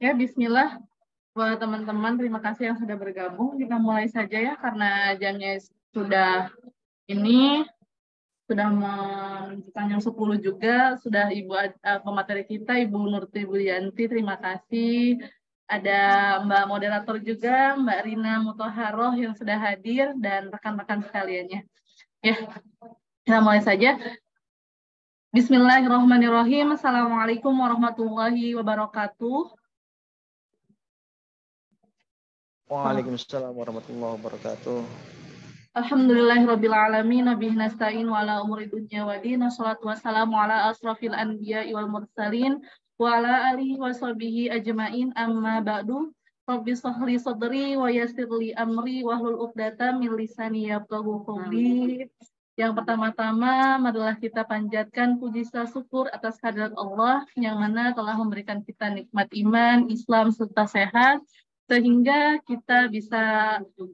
Ya, bismillah buat teman-teman. Terima kasih yang sudah bergabung. Kita mulai saja ya karena jamnya sudah ini sudah menunjukkan jam 10 juga. Sudah Ibu uh, pemateri kita Ibu Nurti Budianti. Terima kasih. Ada Mbak moderator juga, Mbak Rina Mutoharoh yang sudah hadir dan rekan-rekan sekaliannya. Ya, kita mulai saja. Bismillahirrahmanirrahim. Assalamualaikum warahmatullahi wabarakatuh. Waalaikumsalam warahmatullahi wabarakatuh. Alamin nabihi nasta'in wa ala umuri dunia wa dina, salatu wassalamu ala asrafil anbiya wal mursalin, wa ala alihi wa sahbihi ajma'in amma ba'du. Rabbi sahli sadri wa li amri wa hlul uqdata min lisani yabtahu qawli. Yang pertama-tama, marilah kita panjatkan puji syukur atas kehadirat Allah yang mana telah memberikan kita nikmat iman, Islam, serta sehat sehingga kita bisa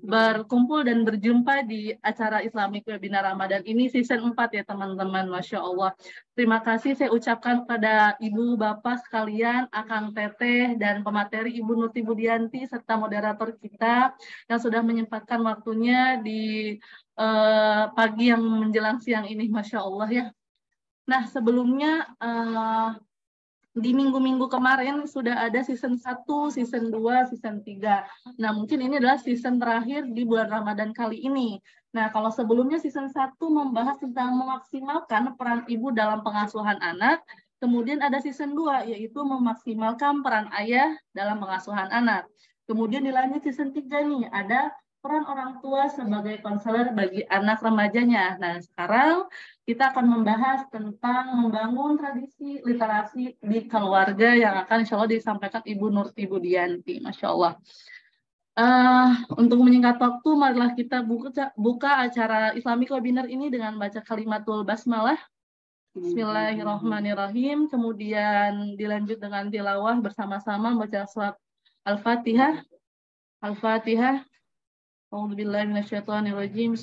berkumpul dan berjumpa di acara Islamic Webinar Ramadan ini season 4 ya teman-teman, Masya Allah. Terima kasih saya ucapkan kepada Ibu Bapak sekalian, Akang Teteh, dan pemateri Ibu Nuti Budianti, serta moderator kita yang sudah menyempatkan waktunya di uh, pagi yang menjelang siang ini, Masya Allah ya. Nah, sebelumnya uh, di minggu-minggu kemarin sudah ada season 1, season 2, season 3. Nah, mungkin ini adalah season terakhir di bulan Ramadan kali ini. Nah, kalau sebelumnya season 1 membahas tentang memaksimalkan peran ibu dalam pengasuhan anak, kemudian ada season 2 yaitu memaksimalkan peran ayah dalam pengasuhan anak. Kemudian dilanjut season 3 nih, ada peran orang tua sebagai konselor bagi anak remajanya. Nah, sekarang kita akan membahas tentang membangun tradisi literasi di keluarga yang akan insya Allah disampaikan Ibu Nurti Budianti. Masya Allah. Uh, untuk menyingkat waktu, marilah kita buka, buka acara Islamic Webinar ini dengan baca kalimatul basmalah. Bismillahirrahmanirrahim. Kemudian dilanjut dengan tilawah bersama-sama membaca surat Al-Fatihah. Al-Fatihah. أعوذ بالله من الشيطان الرجيم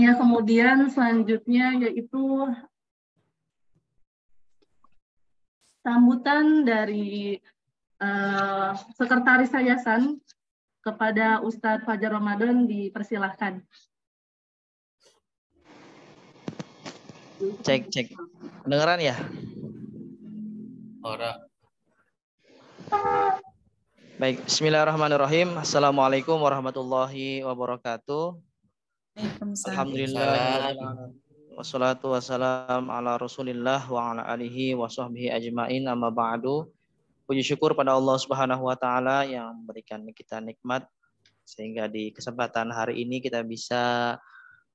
Ya, kemudian selanjutnya yaitu sambutan dari uh, sekretaris yayasan kepada Ustadz Fajar Ramadan dipersilahkan. Cek, cek. Dengeran ya? Ora. Baik, bismillahirrahmanirrahim. Assalamualaikum warahmatullahi wabarakatuh. Alhamdulillah. Wassalatu wassalam ala rasulillah wa ala alihi wa sahbihi ajmain amma ba'du. Puji syukur pada Allah Subhanahu wa taala yang memberikan kita nikmat sehingga di kesempatan hari ini kita bisa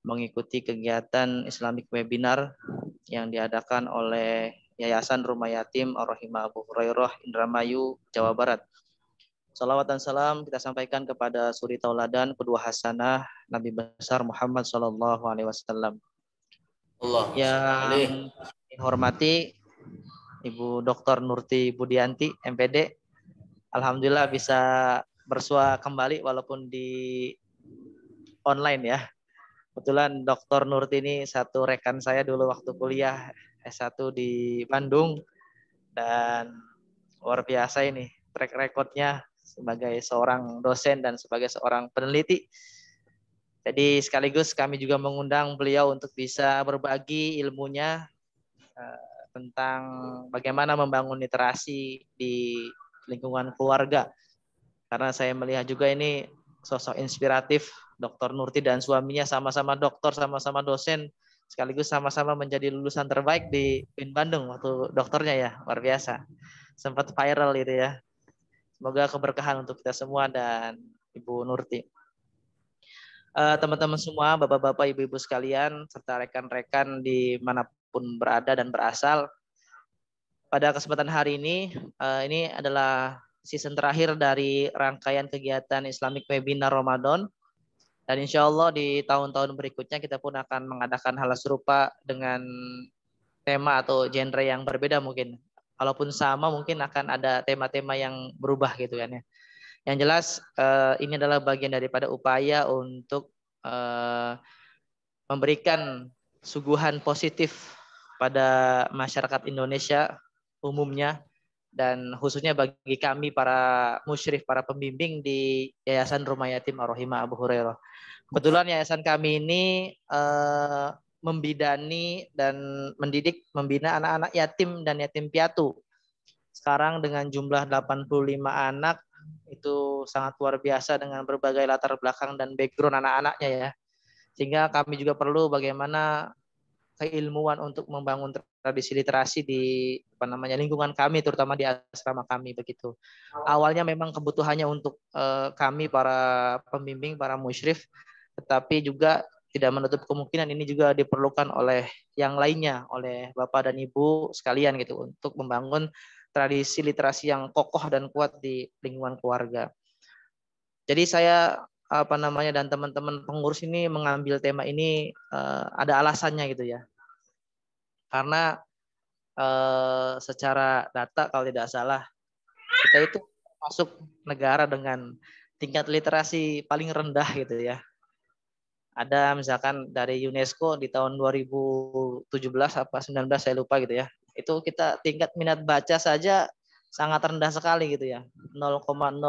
mengikuti kegiatan Islamic Webinar yang diadakan oleh Yayasan Rumah Yatim Ar-Rahimah Abu Hurairah Indramayu, Jawa Barat. Salawat dan salam kita sampaikan kepada suri tauladan kedua hasanah Nabi besar Muhammad sallallahu Alaihi Wasallam. Allah yang dihormati Ibu Dr. Nurti Budianti, MPD. Alhamdulillah bisa bersua kembali walaupun di online ya. Kebetulan Dr. Nurti ini satu rekan saya dulu waktu kuliah S1 di Bandung dan luar biasa ini track recordnya sebagai seorang dosen dan sebagai seorang peneliti. Jadi sekaligus kami juga mengundang beliau untuk bisa berbagi ilmunya eh, tentang bagaimana membangun literasi di lingkungan keluarga. Karena saya melihat juga ini sosok inspiratif, Dr. Nurti dan suaminya sama-sama dokter, sama-sama dosen, sekaligus sama-sama menjadi lulusan terbaik di UIN Bandung waktu dokternya ya, luar biasa. Sempat viral itu ya. Semoga keberkahan untuk kita semua dan Ibu Nurti eh, teman-teman semua, bapak-bapak, ibu-ibu sekalian, serta rekan-rekan di mana dimanapun berada dan berasal. Pada kesempatan hari ini, eh, ini adalah season terakhir dari rangkaian kegiatan Islamic Webinar Ramadan. Dan insya Allah di tahun-tahun berikutnya kita pun akan mengadakan hal serupa dengan tema atau genre yang berbeda mungkin. Walaupun sama mungkin akan ada tema-tema yang berubah gitu kan ya. Yang jelas eh, ini adalah bagian daripada upaya untuk eh, memberikan suguhan positif pada masyarakat Indonesia umumnya dan khususnya bagi kami para musyrif, para pembimbing di Yayasan Rumah Yatim Arohima Abu Hurairah. Kebetulan yayasan kami ini uh, membidani dan mendidik, membina anak-anak yatim dan yatim piatu. Sekarang dengan jumlah 85 anak itu sangat luar biasa dengan berbagai latar belakang dan background anak-anaknya ya. Sehingga kami juga perlu bagaimana keilmuan untuk membangun tradisi literasi di apa namanya lingkungan kami terutama di asrama kami begitu. Awalnya memang kebutuhannya untuk uh, kami para pembimbing, para musyrif tetapi juga tidak menutup kemungkinan ini juga diperlukan oleh yang lainnya, oleh Bapak dan Ibu sekalian gitu untuk membangun tradisi literasi yang kokoh dan kuat di lingkungan keluarga. Jadi saya apa namanya dan teman-teman pengurus ini mengambil tema ini uh, ada alasannya gitu ya karena uh, secara data kalau tidak salah kita itu masuk negara dengan tingkat literasi paling rendah gitu ya ada misalkan dari UNESCO di tahun 2017 apa 19 saya lupa gitu ya itu kita tingkat minat baca saja sangat rendah sekali gitu ya 0,001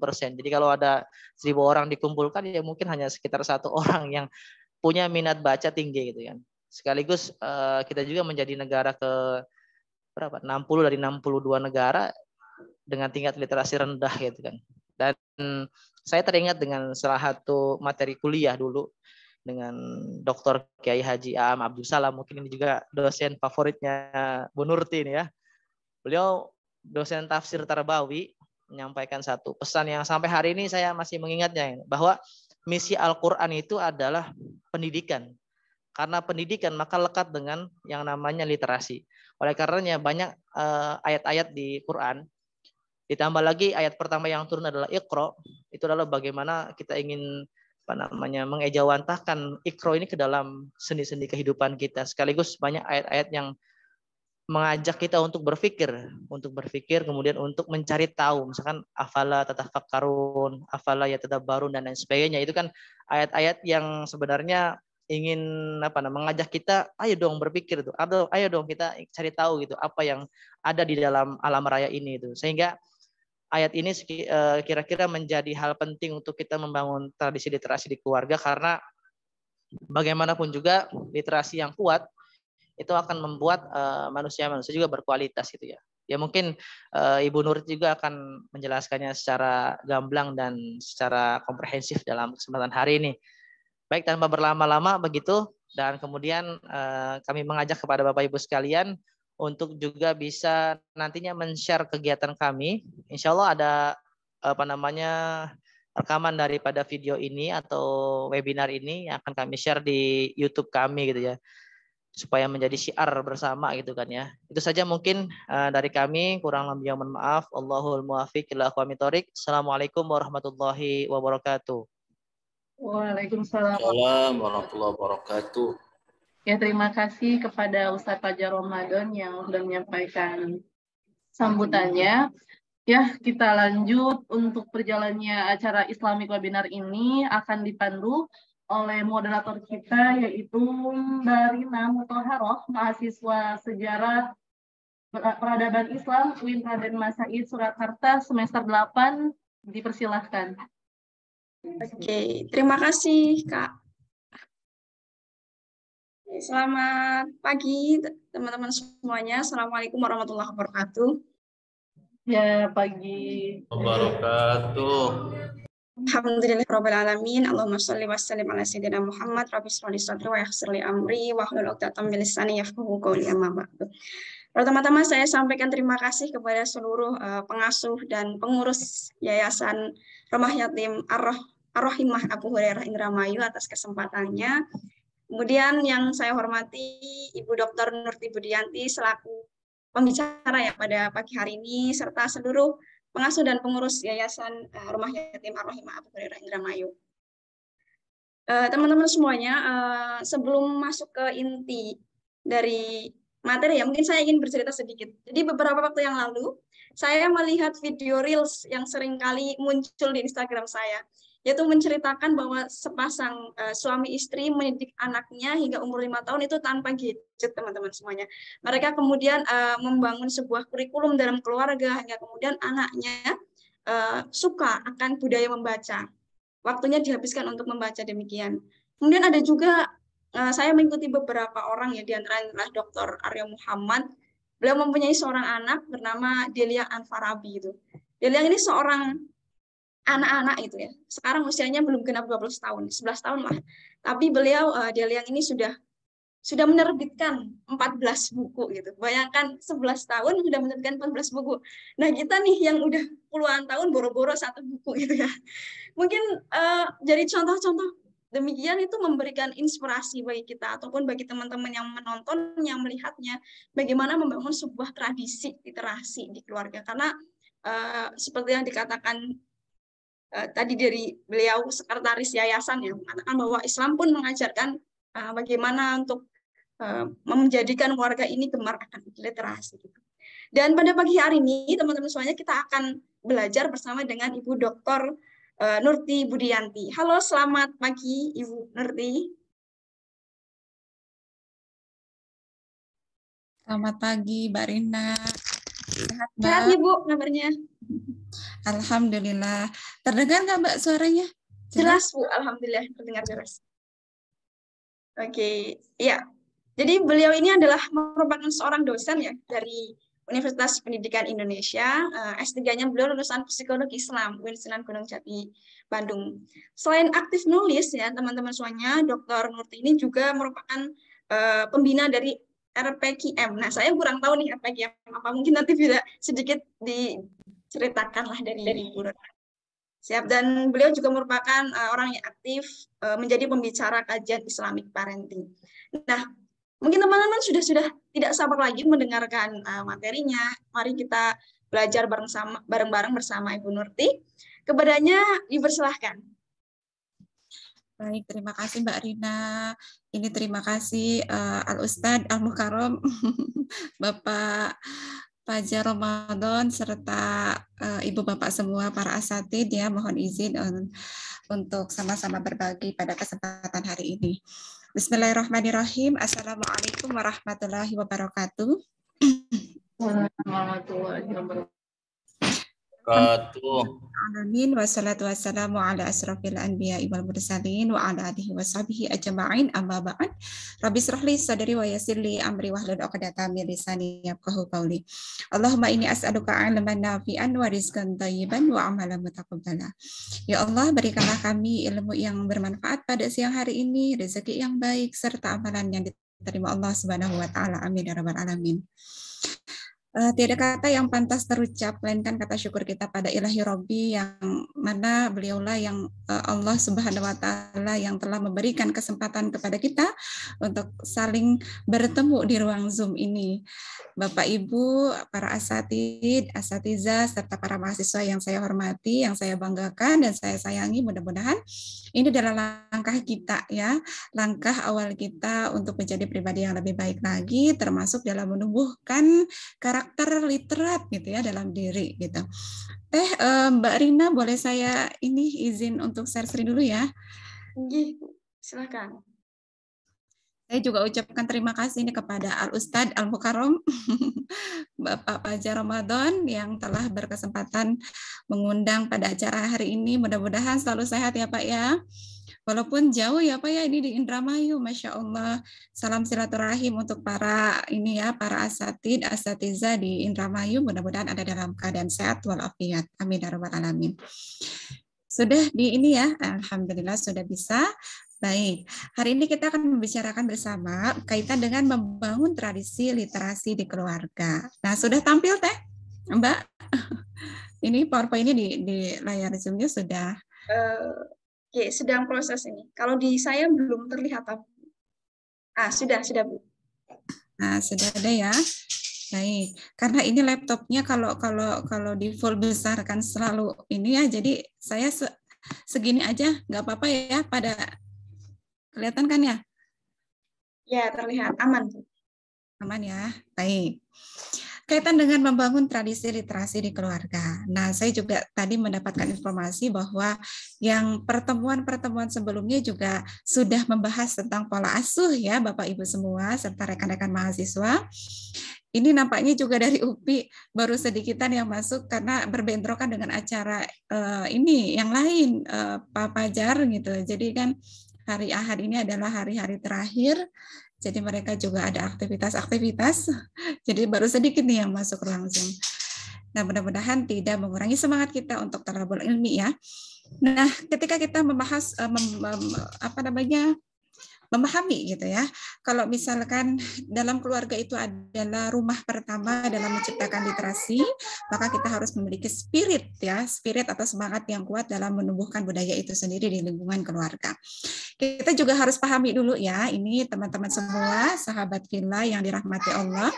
persen jadi kalau ada seribu orang dikumpulkan ya mungkin hanya sekitar satu orang yang punya minat baca tinggi gitu kan sekaligus eh, kita juga menjadi negara ke berapa 60 dari 62 negara dengan tingkat literasi rendah gitu kan dan saya teringat dengan salah satu materi kuliah dulu dengan Dr. Kiai Haji Am Abdul Salam mungkin ini juga dosen favoritnya Bu Nurti ini ya. Beliau dosen tafsir Tarbawi menyampaikan satu pesan yang sampai hari ini saya masih mengingatnya bahwa misi Al-Qur'an itu adalah pendidikan. Karena pendidikan maka lekat dengan yang namanya literasi. Oleh karenanya banyak eh, ayat-ayat di Quran ditambah lagi ayat pertama yang turun adalah Iqra, itu adalah bagaimana kita ingin apa namanya mengejawantahkan Iqra ini ke dalam seni-seni kehidupan kita. Sekaligus banyak ayat-ayat yang mengajak kita untuk berpikir, untuk berpikir kemudian untuk mencari tahu, misalkan afala tatafakkarun, afala ya tadabarun dan lain sebagainya. Itu kan ayat-ayat yang sebenarnya ingin apa namanya mengajak kita ayo dong berpikir itu ayo, ayo dong kita cari tahu gitu apa yang ada di dalam alam raya ini itu sehingga ayat ini eh, kira-kira menjadi hal penting untuk kita membangun tradisi literasi di keluarga karena bagaimanapun juga literasi yang kuat itu akan membuat eh, manusia-manusia juga berkualitas gitu ya. Ya mungkin eh, Ibu Nur juga akan menjelaskannya secara gamblang dan secara komprehensif dalam kesempatan hari ini. Baik tanpa berlama-lama begitu dan kemudian eh, kami mengajak kepada Bapak Ibu sekalian untuk juga bisa nantinya men-share kegiatan kami. Insya Allah ada apa namanya rekaman daripada video ini atau webinar ini yang akan kami share di YouTube kami gitu ya supaya menjadi syiar bersama gitu kan ya. Itu saja mungkin uh, dari kami kurang yang mohon maaf. Allahul muwaffiq ila aqwamit Assalamualaikum warahmatullahi wabarakatuh. Waalaikumsalam warahmatullahi wabarakatuh. Ya terima kasih kepada Ustaz Fajar Ramadan yang sudah menyampaikan sambutannya. Ya, kita lanjut untuk perjalannya acara Islamic Webinar ini akan dipandu oleh moderator kita yaitu Mbak Rina Mutoharoh, mahasiswa sejarah peradaban Islam UIN Raden Mas Said Surakarta semester 8 dipersilahkan. Oke, terima kasih Kak. Selamat pagi teman-teman semuanya. Assalamualaikum warahmatullahi wabarakatuh. Ya, pagi. Wabarakatuh. Alamin Allahumma salli wa sallim ala sayyidina Muhammad. Rabbi salli sadri wa yakhsirli amri wa hlul uqdatam min lisani qawli amma ba'du. Pertama-tama saya sampaikan terima kasih kepada seluruh eh, pengasuh dan pengurus Yayasan Rumah Yatim ar rahimah Abu Hurairah Indramayu atas kesempatannya. Kemudian yang saya hormati Ibu Dr. Nurti Budianti selaku pembicara ya pada pagi hari ini serta seluruh pengasuh dan pengurus Yayasan uh, Rumah Yatim Arwahimah Abu Hurairah Indramayu. Eh, teman-teman semuanya, uh, sebelum masuk ke inti dari materi ya, mungkin saya ingin bercerita sedikit. Jadi beberapa waktu yang lalu, saya melihat video reels yang sering kali muncul di Instagram saya yaitu menceritakan bahwa sepasang uh, suami istri mendidik anaknya hingga umur lima tahun itu tanpa gadget teman-teman semuanya. Mereka kemudian uh, membangun sebuah kurikulum dalam keluarga hingga kemudian anaknya uh, suka akan budaya membaca. Waktunya dihabiskan untuk membaca demikian. Kemudian ada juga uh, saya mengikuti beberapa orang ya diantaranya adalah Dr. Arya Muhammad. Beliau mempunyai seorang anak bernama Delia Anfarabi itu. Delia ini seorang anak-anak itu ya. Sekarang usianya belum genap 12 tahun, 11 tahun lah. Tapi beliau uh, eh, Deliang ini sudah sudah menerbitkan 14 buku gitu. Bayangkan 11 tahun sudah menerbitkan 14 buku. Nah, kita nih yang udah puluhan tahun boro-boro satu buku gitu ya. Mungkin uh, jadi contoh-contoh demikian itu memberikan inspirasi bagi kita ataupun bagi teman-teman yang menonton, yang melihatnya, bagaimana membangun sebuah tradisi literasi di keluarga. Karena uh, seperti yang dikatakan Eh, tadi dari beliau sekretaris yayasan yang mengatakan bahwa Islam pun mengajarkan eh, bagaimana untuk eh, menjadikan warga ini gemar akan literasi. Gitu. Dan pada pagi hari ini teman-teman semuanya kita akan belajar bersama dengan Ibu Dr. Nurti Budianti. Halo, selamat pagi Ibu Nurti. Selamat pagi, Mbak Rina. Sehat, Mbak. Bu, kabarnya. Alhamdulillah. Terdengar nggak, Mbak, suaranya? Jelas? Bu. Alhamdulillah, terdengar jelas. Oke, ya. Jadi beliau ini adalah merupakan seorang dosen ya dari Universitas Pendidikan Indonesia. Eh, S3-nya beliau lulusan Psikologi Islam, UIN Gunung Jati, Bandung. Selain aktif nulis ya, teman-teman semuanya, Dr. Nurti ini juga merupakan uh, pembina dari RPQM. Nah, saya kurang tahu nih RPQM apa. Mungkin nanti bisa sedikit diceritakanlah dari dari Bu Siap. Dan beliau juga merupakan eh, orang yang aktif eh, menjadi pembicara kajian Islamic Parenting. Nah, mungkin teman-teman sudah sudah tidak sabar lagi mendengarkan eh, materinya. Mari kita belajar bareng sama bareng-bareng bersama Ibu Nurti. Kepadanya dipersilahkan. Baik, terima kasih Mbak Rina. Ini terima kasih uh, eh, Al Ustadz Al Mukarom, Bapak Pajar Ramadan serta uh, Ibu Bapak semua para asatid ya mohon izin un, untuk sama-sama berbagi pada kesempatan hari ini. Bismillahirrahmanirrahim. Assalamualaikum warahmatullahi wabarakatuh. Warahmatullahi wabarakatuh wabarakatuh. Alamin wassalatu wassalamu ala asrafil anbiya wal mursalin wa ala alihi washabihi ajma'in amma ba'd. Rabbi srahli sadri wa yassirli amri wahlul 'uqdatam min lisani yafqahu qawli. Allahumma inni as'aluka 'ilman nafi'an wa rizqan thayyiban wa amalan mutaqabbala. Ya Allah, berikanlah kami ilmu yang bermanfaat pada siang hari ini, rezeki yang baik serta amalan yang diterima Allah Subhanahu wa taala. Amin ya rabbal alamin. Uh, eh, tiada kata yang pantas terucap melainkan kata syukur kita pada Ilahi Robi yang mana beliaulah yang uh, Allah Subhanahu wa taala yang telah memberikan kesempatan kepada kita untuk saling bertemu di ruang Zoom ini. Bapak Ibu, para asatid, asatiza serta para mahasiswa yang saya hormati, yang saya banggakan dan saya sayangi mudah-mudahan ini adalah langkah kita ya, langkah awal kita untuk menjadi pribadi yang lebih baik lagi termasuk dalam menumbuhkan karakter karakter literat gitu ya dalam diri gitu. Eh, eh Mbak Rina boleh saya ini izin untuk share screen dulu ya? Iya, silakan. Saya juga ucapkan terima kasih ini kepada Al Ustad Al Mukarom, Bapak Fajar Ramadan yang telah berkesempatan mengundang pada acara hari ini. Mudah-mudahan selalu sehat ya Pak ya. Walaupun jauh ya Pak ya ini di Indramayu, Masya Allah. Salam silaturahim untuk para ini ya para asatid, asatiza di Indramayu. Mudah-mudahan ada dalam keadaan sehat walafiat. Amin ya alamin. Sudah di ini ya, Alhamdulillah sudah bisa. Baik, hari ini kita akan membicarakan bersama kaitan dengan membangun tradisi literasi di keluarga. Nah, sudah tampil teh, Mbak? Ini PowerPoint-nya di, di layar zoom sudah. Eh, Oke, sedang proses ini. Kalau di saya belum terlihat apa? Ah, sudah, sudah Bu. Nah, sudah ada ya. Baik, karena ini laptopnya kalau kalau kalau di full besar kan selalu ini ya, jadi saya se segini aja nggak apa-apa ya pada kelihatan kan ya? Ya terlihat aman. Aman ya, baik kaitan dengan membangun tradisi literasi di keluarga. Nah, saya juga tadi mendapatkan informasi bahwa yang pertemuan-pertemuan sebelumnya juga sudah membahas tentang pola asuh ya Bapak Ibu semua serta rekan-rekan mahasiswa. Ini nampaknya juga dari UPI baru sedikitan yang masuk karena berbentrokan dengan acara uh, ini yang lain uh, Pak Pajar gitu. Jadi kan hari Ahad ini adalah hari-hari terakhir jadi mereka juga ada aktivitas-aktivitas. Jadi baru sedikit nih yang masuk langsung. Nah, mudah-mudahan tidak mengurangi semangat kita untuk terabul ilmi ya. Nah, ketika kita membahas eh, mem, mem, apa namanya memahami gitu ya. Kalau misalkan dalam keluarga itu adalah rumah pertama dalam menciptakan literasi, maka kita harus memiliki spirit ya, spirit atau semangat yang kuat dalam menumbuhkan budaya itu sendiri di lingkungan keluarga. Kita juga harus pahami dulu ya, ini teman-teman semua sahabat villa yang dirahmati Allah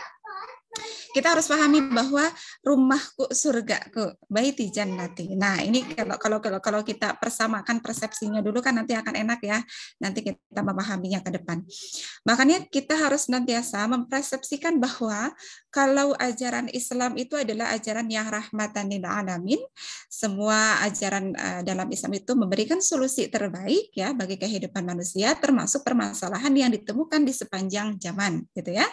kita harus pahami bahwa rumahku surgaku baiti jannati. Nah, ini kalau kalau kalau kalau kita persamakan persepsinya dulu kan nanti akan enak ya. Nanti kita memahaminya ke depan. Makanya kita harus nantiasa mempersepsikan bahwa kalau ajaran Islam itu adalah ajaran yang rahmatan lil alamin. Semua ajaran eh, dalam Islam itu memberikan solusi terbaik ya bagi kehidupan manusia termasuk permasalahan yang ditemukan di sepanjang zaman gitu ya.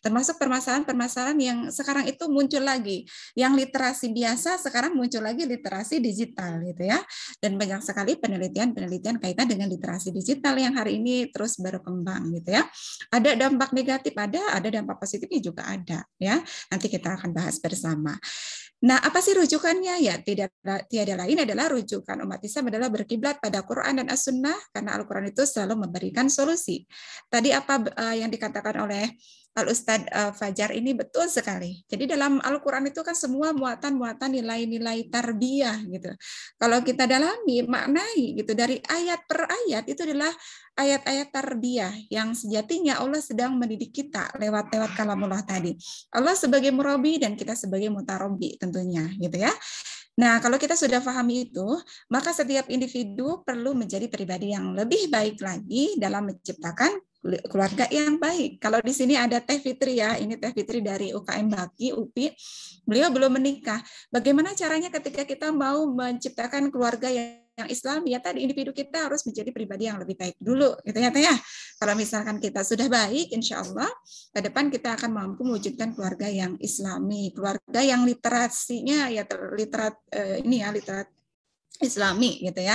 Termasuk permasalahan-permasalahan yang sekarang itu muncul lagi. Yang literasi biasa sekarang muncul lagi literasi digital gitu ya. Dan banyak sekali penelitian-penelitian kaitan dengan literasi digital yang hari ini terus berkembang gitu ya. Ada dampak negatif ada, ada dampak positifnya juga ada ya. Nanti kita akan bahas bersama. Nah, apa sih rujukannya? Ya, tidak tiada lain adalah rujukan umat Islam adalah berkiblat pada Quran dan As-Sunnah karena Al-Qur'an itu selalu memberikan solusi. Tadi apa eh, yang dikatakan oleh Al Ustad eh, Fajar ini betul sekali. Jadi dalam Al-Quran itu kan semua muatan-muatan nilai-nilai tarbiyah gitu. Kalau kita dalami, maknai gitu dari ayat per ayat itu adalah ayat-ayat tarbiyah yang sejatinya Allah sedang mendidik kita lewat-lewat kalamullah tadi. Allah sebagai murabi dan kita sebagai mutarobi tentunya gitu ya. Nah, kalau kita sudah pahami itu, maka setiap individu perlu menjadi pribadi yang lebih baik lagi dalam menciptakan keluarga yang baik. Kalau di sini ada Teh Fitri ya, ini Teh Fitri dari UKM Baki, UPI. Beliau belum menikah. Bagaimana caranya ketika kita mau menciptakan keluarga yang Islami? Islam ya tadi individu kita harus menjadi pribadi yang lebih baik dulu gitu ya ya kalau misalkan kita sudah baik insya Allah ke depan kita akan mampu mewujudkan keluarga yang Islami keluarga yang literasinya ya literat eh, ini ya literat Islami gitu ya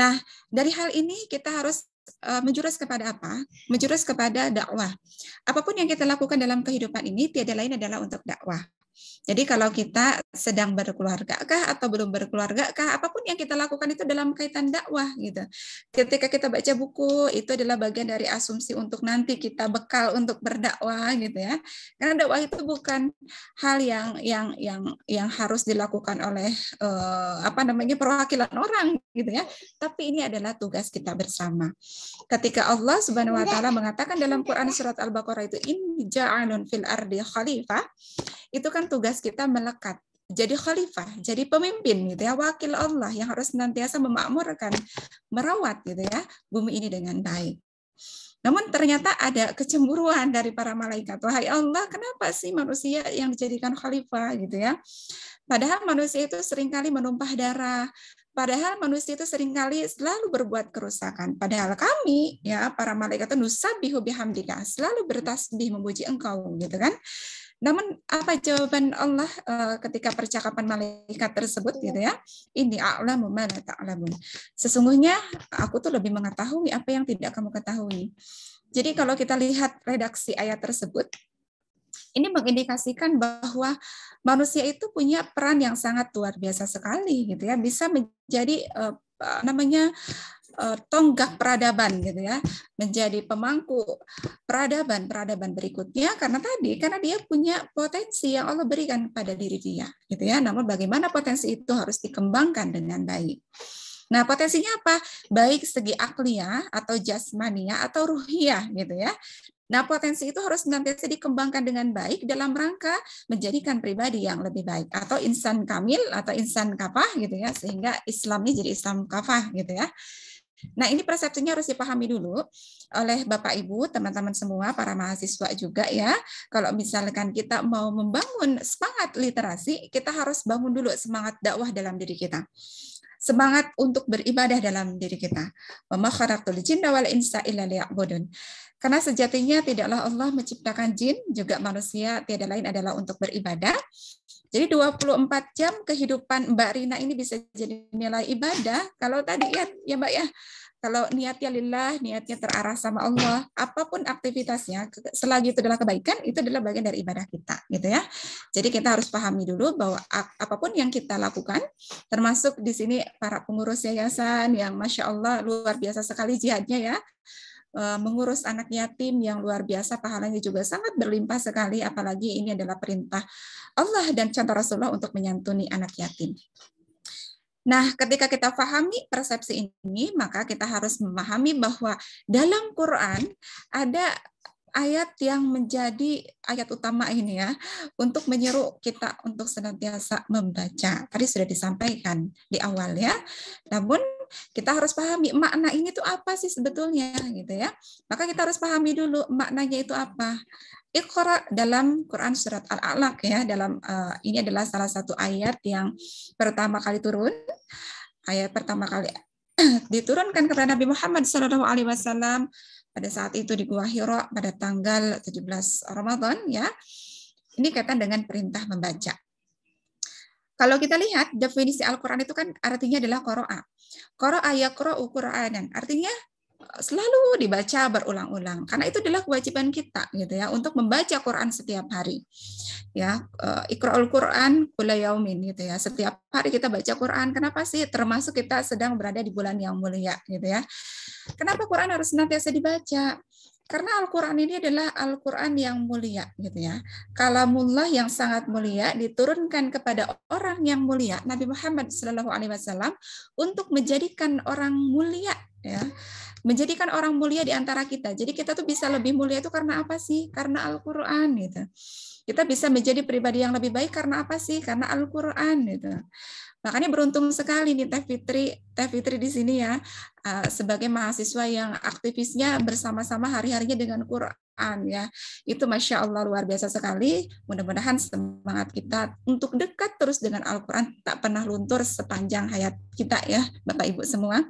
Nah, dari hal ini kita harus uh, menjurus kepada apa? Menjurus kepada dakwah. Apapun yang kita lakukan dalam kehidupan ini tiada lain adalah untuk dakwah. Jadi kalau kita sedang berkeluarga kah atau belum berkeluarga kah, apapun yang kita lakukan itu dalam kaitan dakwah gitu. Ketika kita baca buku itu adalah bagian dari asumsi untuk nanti kita bekal untuk berdakwah gitu ya. Karena dakwah itu bukan hal yang yang yang yang harus dilakukan oleh eh, apa namanya perwakilan orang gitu ya. Tapi ini adalah tugas kita bersama. Ketika Allah Subhanahu wa taala mengatakan dalam Quran surat Al-Baqarah itu in ja'alun fil ardi khalifah, itu kan tugas kita melekat jadi khalifah, jadi pemimpin gitu ya, wakil Allah yang harus senantiasa memakmurkan, merawat gitu ya bumi ini dengan baik. Namun ternyata ada kecemburuan dari para malaikat. Wahai Allah, kenapa sih manusia yang dijadikan khalifah gitu ya? Padahal manusia itu seringkali menumpah darah, Padahal manusia itu seringkali selalu berbuat kerusakan. Padahal kami, ya para malaikat itu nusabihu bihamdika, selalu bertasbih memuji engkau, gitu kan. Namun apa jawaban Allah uh, ketika percakapan malaikat tersebut gitu ya? Ini a'lamu ma Sesungguhnya aku tuh lebih mengetahui apa yang tidak kamu ketahui. Jadi kalau kita lihat redaksi ayat tersebut ini mengindikasikan bahwa manusia itu punya peran yang sangat luar biasa sekali gitu ya, bisa menjadi uh, namanya Eh, tonggak peradaban gitu ya menjadi pemangku peradaban peradaban berikutnya karena tadi karena dia punya potensi yang Allah berikan pada diri dia gitu ya namun bagaimana potensi itu harus dikembangkan dengan baik Nah, potensinya apa? Baik segi aklia atau jasmania atau ruhiah, gitu ya. Nah, potensi itu harus senantiasa dikembangkan dengan baik dalam rangka menjadikan pribadi yang lebih baik atau insan kamil atau insan kafah gitu ya sehingga Islam ini jadi Islam kafah gitu ya. Nah, ini persepsinya harus dipahami dulu oleh Bapak Ibu, teman-teman semua, para mahasiswa juga ya. Kalau misalkan kita mau membangun semangat literasi, kita harus bangun dulu semangat dakwah dalam diri kita. Semangat untuk beribadah dalam diri kita. Memakharatul jinna wal insa illa liya'budun. Karena sejatinya tidaklah Allah menciptakan jin, juga manusia tiada lain adalah untuk beribadah. Jadi 24 jam kehidupan Mbak Rina ini bisa jadi nilai ibadah kalau tadi ya, ya Mbak ya. Kalau niatnya lillah, niatnya terarah sama Allah, apapun aktivitasnya, selagi itu adalah kebaikan, itu adalah bagian dari ibadah kita, gitu ya. Jadi kita harus pahami dulu bahwa apapun yang kita lakukan, termasuk di sini para pengurus yayasan yang masya Allah luar biasa sekali jihadnya ya, Eh, mengurus anak yatim yang luar biasa pahalanya juga sangat berlimpah sekali apalagi ini adalah perintah Allah dan contoh Rasulullah untuk menyantuni anak yatim. Nah, ketika kita pahami persepsi ini, maka kita harus memahami bahwa dalam Quran ada ayat yang menjadi ayat utama ini ya untuk menyeru kita untuk senantiasa membaca. Tadi sudah disampaikan di awal ya. Namun kita harus pahami makna ini tuh apa sih sebetulnya gitu ya. Maka kita harus pahami dulu maknanya itu apa. Iqra dalam Quran surat Al-Alaq ya dalam uh, ini adalah salah satu ayat yang pertama kali turun ayat pertama kali diturunkan kepada Nabi Muhammad Shallallahu Alaihi Wasallam pada saat itu di Gua Hiro pada tanggal 17 Ramadan ya ini kaitan dengan perintah membaca kalau kita lihat definisi Al-Quran itu kan artinya adalah koroa. Koroa ya koro Quranan. Artinya eh, selalu dibaca berulang-ulang karena itu adalah kewajiban kita gitu ya untuk membaca Quran setiap hari ya eh, ikraul Quran yaumin gitu ya setiap hari kita baca Quran kenapa sih termasuk kita sedang berada di bulan yang mulia gitu ya kenapa Quran harus senantiasa dibaca karena Al-Quran ini adalah Al-Quran yang mulia, gitu ya. Kalamullah yang sangat mulia diturunkan kepada orang yang mulia, Nabi Muhammad SAW Alaihi Wasallam, untuk menjadikan orang mulia, ya menjadikan orang mulia di antara kita. Jadi kita tuh bisa lebih mulia itu karena apa sih? Karena Al-Qur'an gitu. Kita bisa menjadi pribadi yang lebih baik karena apa sih? Karena Al-Qur'an gitu. Makanya beruntung sekali nih Teh Fitri, Teh Fitri di sini ya eh, sebagai mahasiswa yang aktivisnya bersama-sama hari-harinya dengan Quran ya. Itu masya Allah luar biasa sekali. Mudah-mudahan semangat kita untuk dekat terus dengan Al-Quran tak pernah luntur sepanjang hayat kita ya Bapak Ibu semua.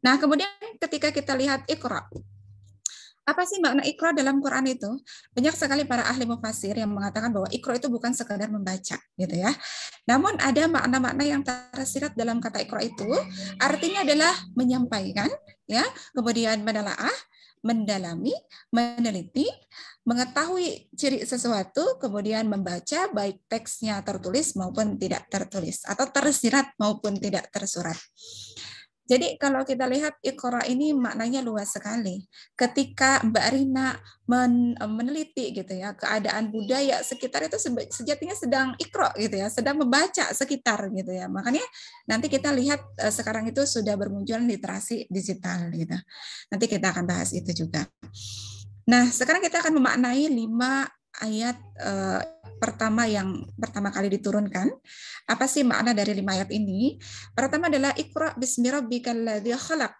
Nah kemudian ketika kita lihat Iqra, apa sih makna ikro dalam Quran itu? Banyak sekali para ahli mufasir yang mengatakan bahwa ikro itu bukan sekadar membaca, gitu ya. Namun ada makna-makna yang tersirat dalam kata ikro itu, artinya adalah menyampaikan, ya, kemudian menelaah, mendalami, meneliti, mengetahui ciri sesuatu, kemudian membaca baik teksnya tertulis maupun tidak tertulis atau tersirat maupun tidak tersurat. Jadi kalau kita lihat ikora ini maknanya luas sekali. Ketika Mbak Rina men meneliti gitu ya keadaan budaya sekitar itu sejatinya sedang ikro gitu ya, sedang membaca sekitar gitu ya. Makanya nanti kita lihat eh, sekarang itu sudah bermunculan literasi digital gitu. Nanti kita akan bahas itu juga. Nah, sekarang kita akan memaknai lima ayat uh, pertama yang pertama kali diturunkan. Apa sih makna dari lima ayat ini? Pertama adalah ikra bismi rabbikal ladzi khalaq.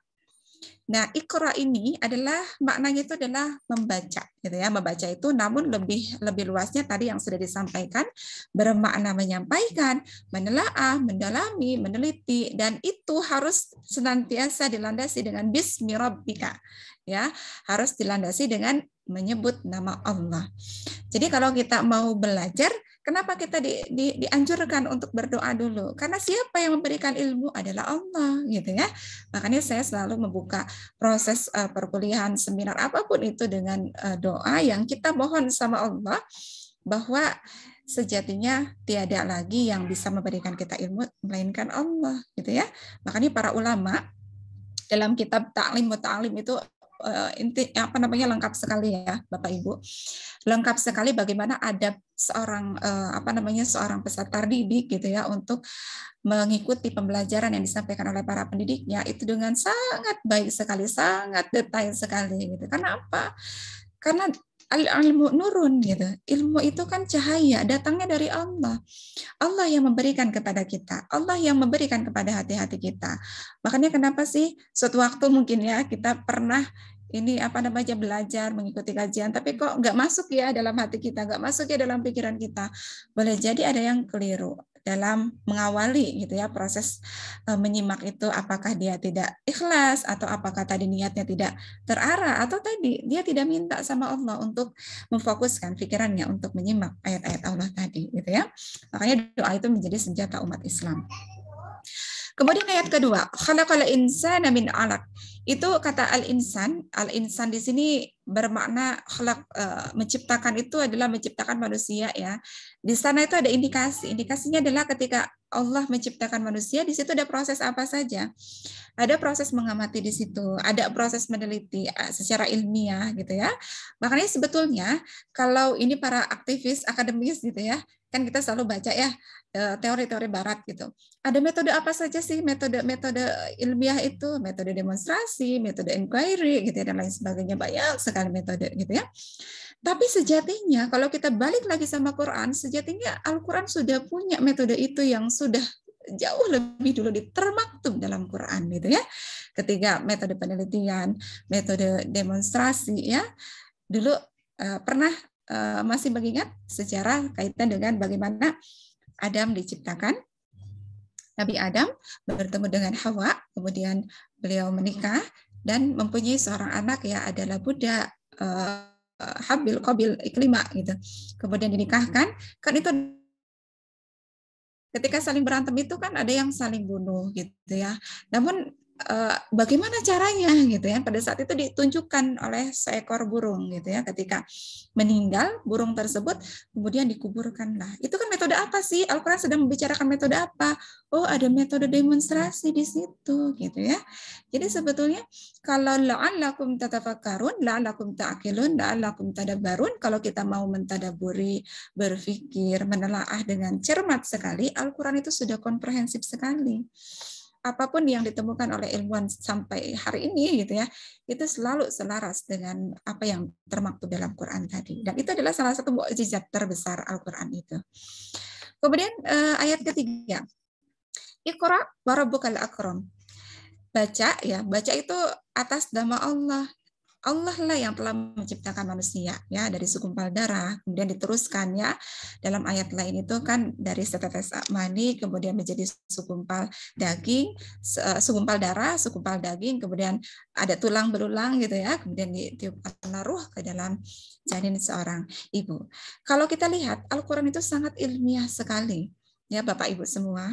Nah, ikra ini adalah maknanya itu adalah membaca gitu ya. Membaca itu namun lebih lebih luasnya tadi yang sudah disampaikan bermakna menyampaikan, menelaah, mendalami, meneliti dan itu harus senantiasa dilandasi dengan bismi rabbika. Ya, harus dilandasi dengan menyebut nama Allah. Jadi kalau kita mau belajar, kenapa kita di, di, dianjurkan untuk berdoa dulu? Karena siapa yang memberikan ilmu adalah Allah, gitu ya. Makanya saya selalu membuka proses uh, perkuliahan seminar apapun itu dengan uh, doa yang kita mohon sama Allah bahwa sejatinya tiada lagi yang bisa memberikan kita ilmu melainkan Allah, gitu ya. Makanya para ulama dalam kitab Taklim mutalim itu uh, inti eh, apa namanya lengkap sekali ya Bapak Ibu. Lengkap sekali bagaimana ada seorang uh, apa namanya seorang peserta didik gitu ya untuk mengikuti pembelajaran yang disampaikan oleh para pendidiknya itu dengan sangat baik sekali, sangat detail sekali gitu. Karena apa? Karena al-ilmu nurun gitu. Ilmu itu kan cahaya, datangnya dari Allah. Allah yang memberikan kepada kita, Allah yang memberikan kepada hati-hati kita. Makanya kenapa sih suatu waktu mungkin ya kita pernah ini apa namanya belajar mengikuti kajian tapi kok nggak masuk ya dalam hati kita nggak masuk ya dalam pikiran kita boleh jadi ada yang keliru dalam mengawali gitu ya proses e, menyimak itu apakah dia tidak ikhlas atau apakah tadi niatnya tidak terarah atau tadi dia tidak minta sama Allah untuk memfokuskan pikirannya untuk menyimak ayat-ayat Allah tadi gitu ya. Makanya doa itu menjadi senjata umat Islam. Kemudian ayat kedua, khalaqal insana min 'alaq itu kata al-insan, al-insan di sini bermakna khalaq e, eh, menciptakan itu adalah menciptakan manusia ya. Di sana itu ada indikasi. Indikasinya adalah ketika Allah menciptakan manusia, di situ ada proses apa saja. Ada proses mengamati di situ, ada proses meneliti eh, secara ilmiah gitu ya. Makanya sebetulnya kalau ini para aktivis akademis gitu ya, kan kita selalu baca ya eh, teori-teori barat gitu. Ada metode apa saja sih metode-metode ilmiah itu? Metode demonstrasi observasi, metode inquiry, gitu ya, dan lain sebagainya banyak sekali metode gitu ya. Tapi sejatinya kalau kita balik lagi sama Quran, sejatinya Al-Quran sudah punya metode itu yang sudah jauh lebih dulu ditermaktub dalam Quran gitu ya. Ketiga metode penelitian, metode demonstrasi ya. Dulu uh, pernah uh, masih mengingat sejarah kaitan dengan bagaimana Adam diciptakan, Nabi Adam bertemu dengan Hawa, kemudian beliau menikah dan mempunyai seorang anak ya adalah Buddha uh, Habil Qabil Iklima gitu. Kemudian dinikahkan, kan itu ketika saling berantem itu kan ada yang saling bunuh gitu ya. Namun Eh, bagaimana caranya gitu ya pada saat itu ditunjukkan oleh seekor burung gitu ya ketika meninggal burung tersebut kemudian dikuburkan lah itu kan metode apa sih Alquran sedang membicarakan metode apa oh ada metode demonstrasi di situ gitu ya jadi sebetulnya kalau la'allakum tatafakkarun lakum ta'akilun lakum tadabarun kalau kita mau mentadaburi berpikir menelaah dengan cermat sekali Alquran itu sudah komprehensif sekali apapun yang ditemukan oleh ilmuwan sampai hari ini gitu ya itu selalu selaras dengan apa yang termaktub dalam Quran tadi dan itu adalah salah satu mukjizat terbesar Al-Quran itu kemudian eh, ayat ketiga Iqra warabukal akram baca ya baca itu atas nama Allah Allah lah yang telah menciptakan manusia ya dari segumpal darah kemudian diteruskan ya dalam ayat lain itu kan dari setetes mani kemudian menjadi segumpal daging eh, segumpal darah segumpal daging kemudian ada tulang belulang gitu ya kemudian ditiupkan ruh ke dalam janin seorang ibu kalau kita lihat Al-Qur'an itu sangat ilmiah sekali ya Bapak Ibu semua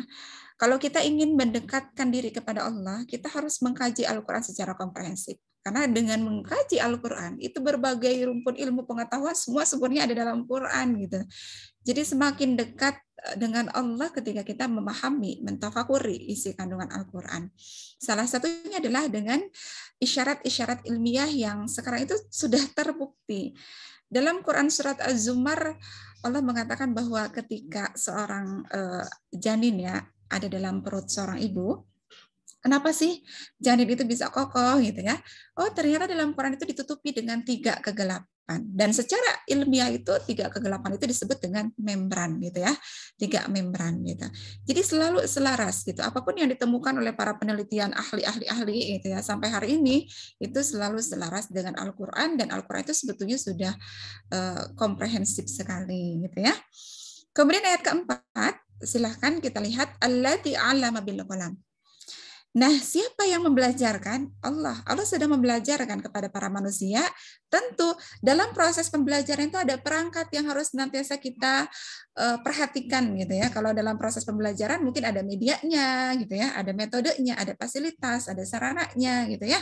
kalau kita ingin mendekatkan diri kepada Allah, kita harus mengkaji Al-Quran secara komprehensif. Karena dengan mengkaji Al-Quran, itu berbagai rumpun ilmu pengetahuan semua sebenarnya ada dalam Quran. gitu. Jadi semakin dekat eh, dengan Allah ketika kita memahami, mentafakuri isi kandungan Al-Quran. Salah satunya adalah dengan isyarat-isyarat ilmiah yang sekarang itu sudah terbukti. Dalam Quran Surat Az-Zumar, Allah mengatakan bahwa ketika seorang eh, janin ya, ada dalam perut seorang ibu, kenapa sih janin itu bisa kokoh gitu ya? Oh ternyata dalam Quran itu ditutupi dengan tiga kegelapan dan secara ilmiah itu tiga kegelapan itu disebut dengan membran gitu ya, tiga membran gitu. Jadi selalu selaras gitu. Apapun yang ditemukan oleh para penelitian ahli-ahli-ahli gitu ya sampai hari ini itu selalu selaras dengan Al-Quran dan Al-Quran itu sebetulnya sudah uh, komprehensif sekali gitu ya. Kemudian ayat keempat silahkan kita lihat allati alam bil qalam. Nah, siapa yang membelajarkan Allah. Allah sudah membelajarkan kepada para manusia. Tentu dalam proses pembelajaran itu ada perangkat yang harus nantiasa kita Eh, perhatikan gitu ya. Kalau dalam proses pembelajaran mungkin ada medianya gitu ya, ada metodenya, ada fasilitas, ada sarananya gitu ya.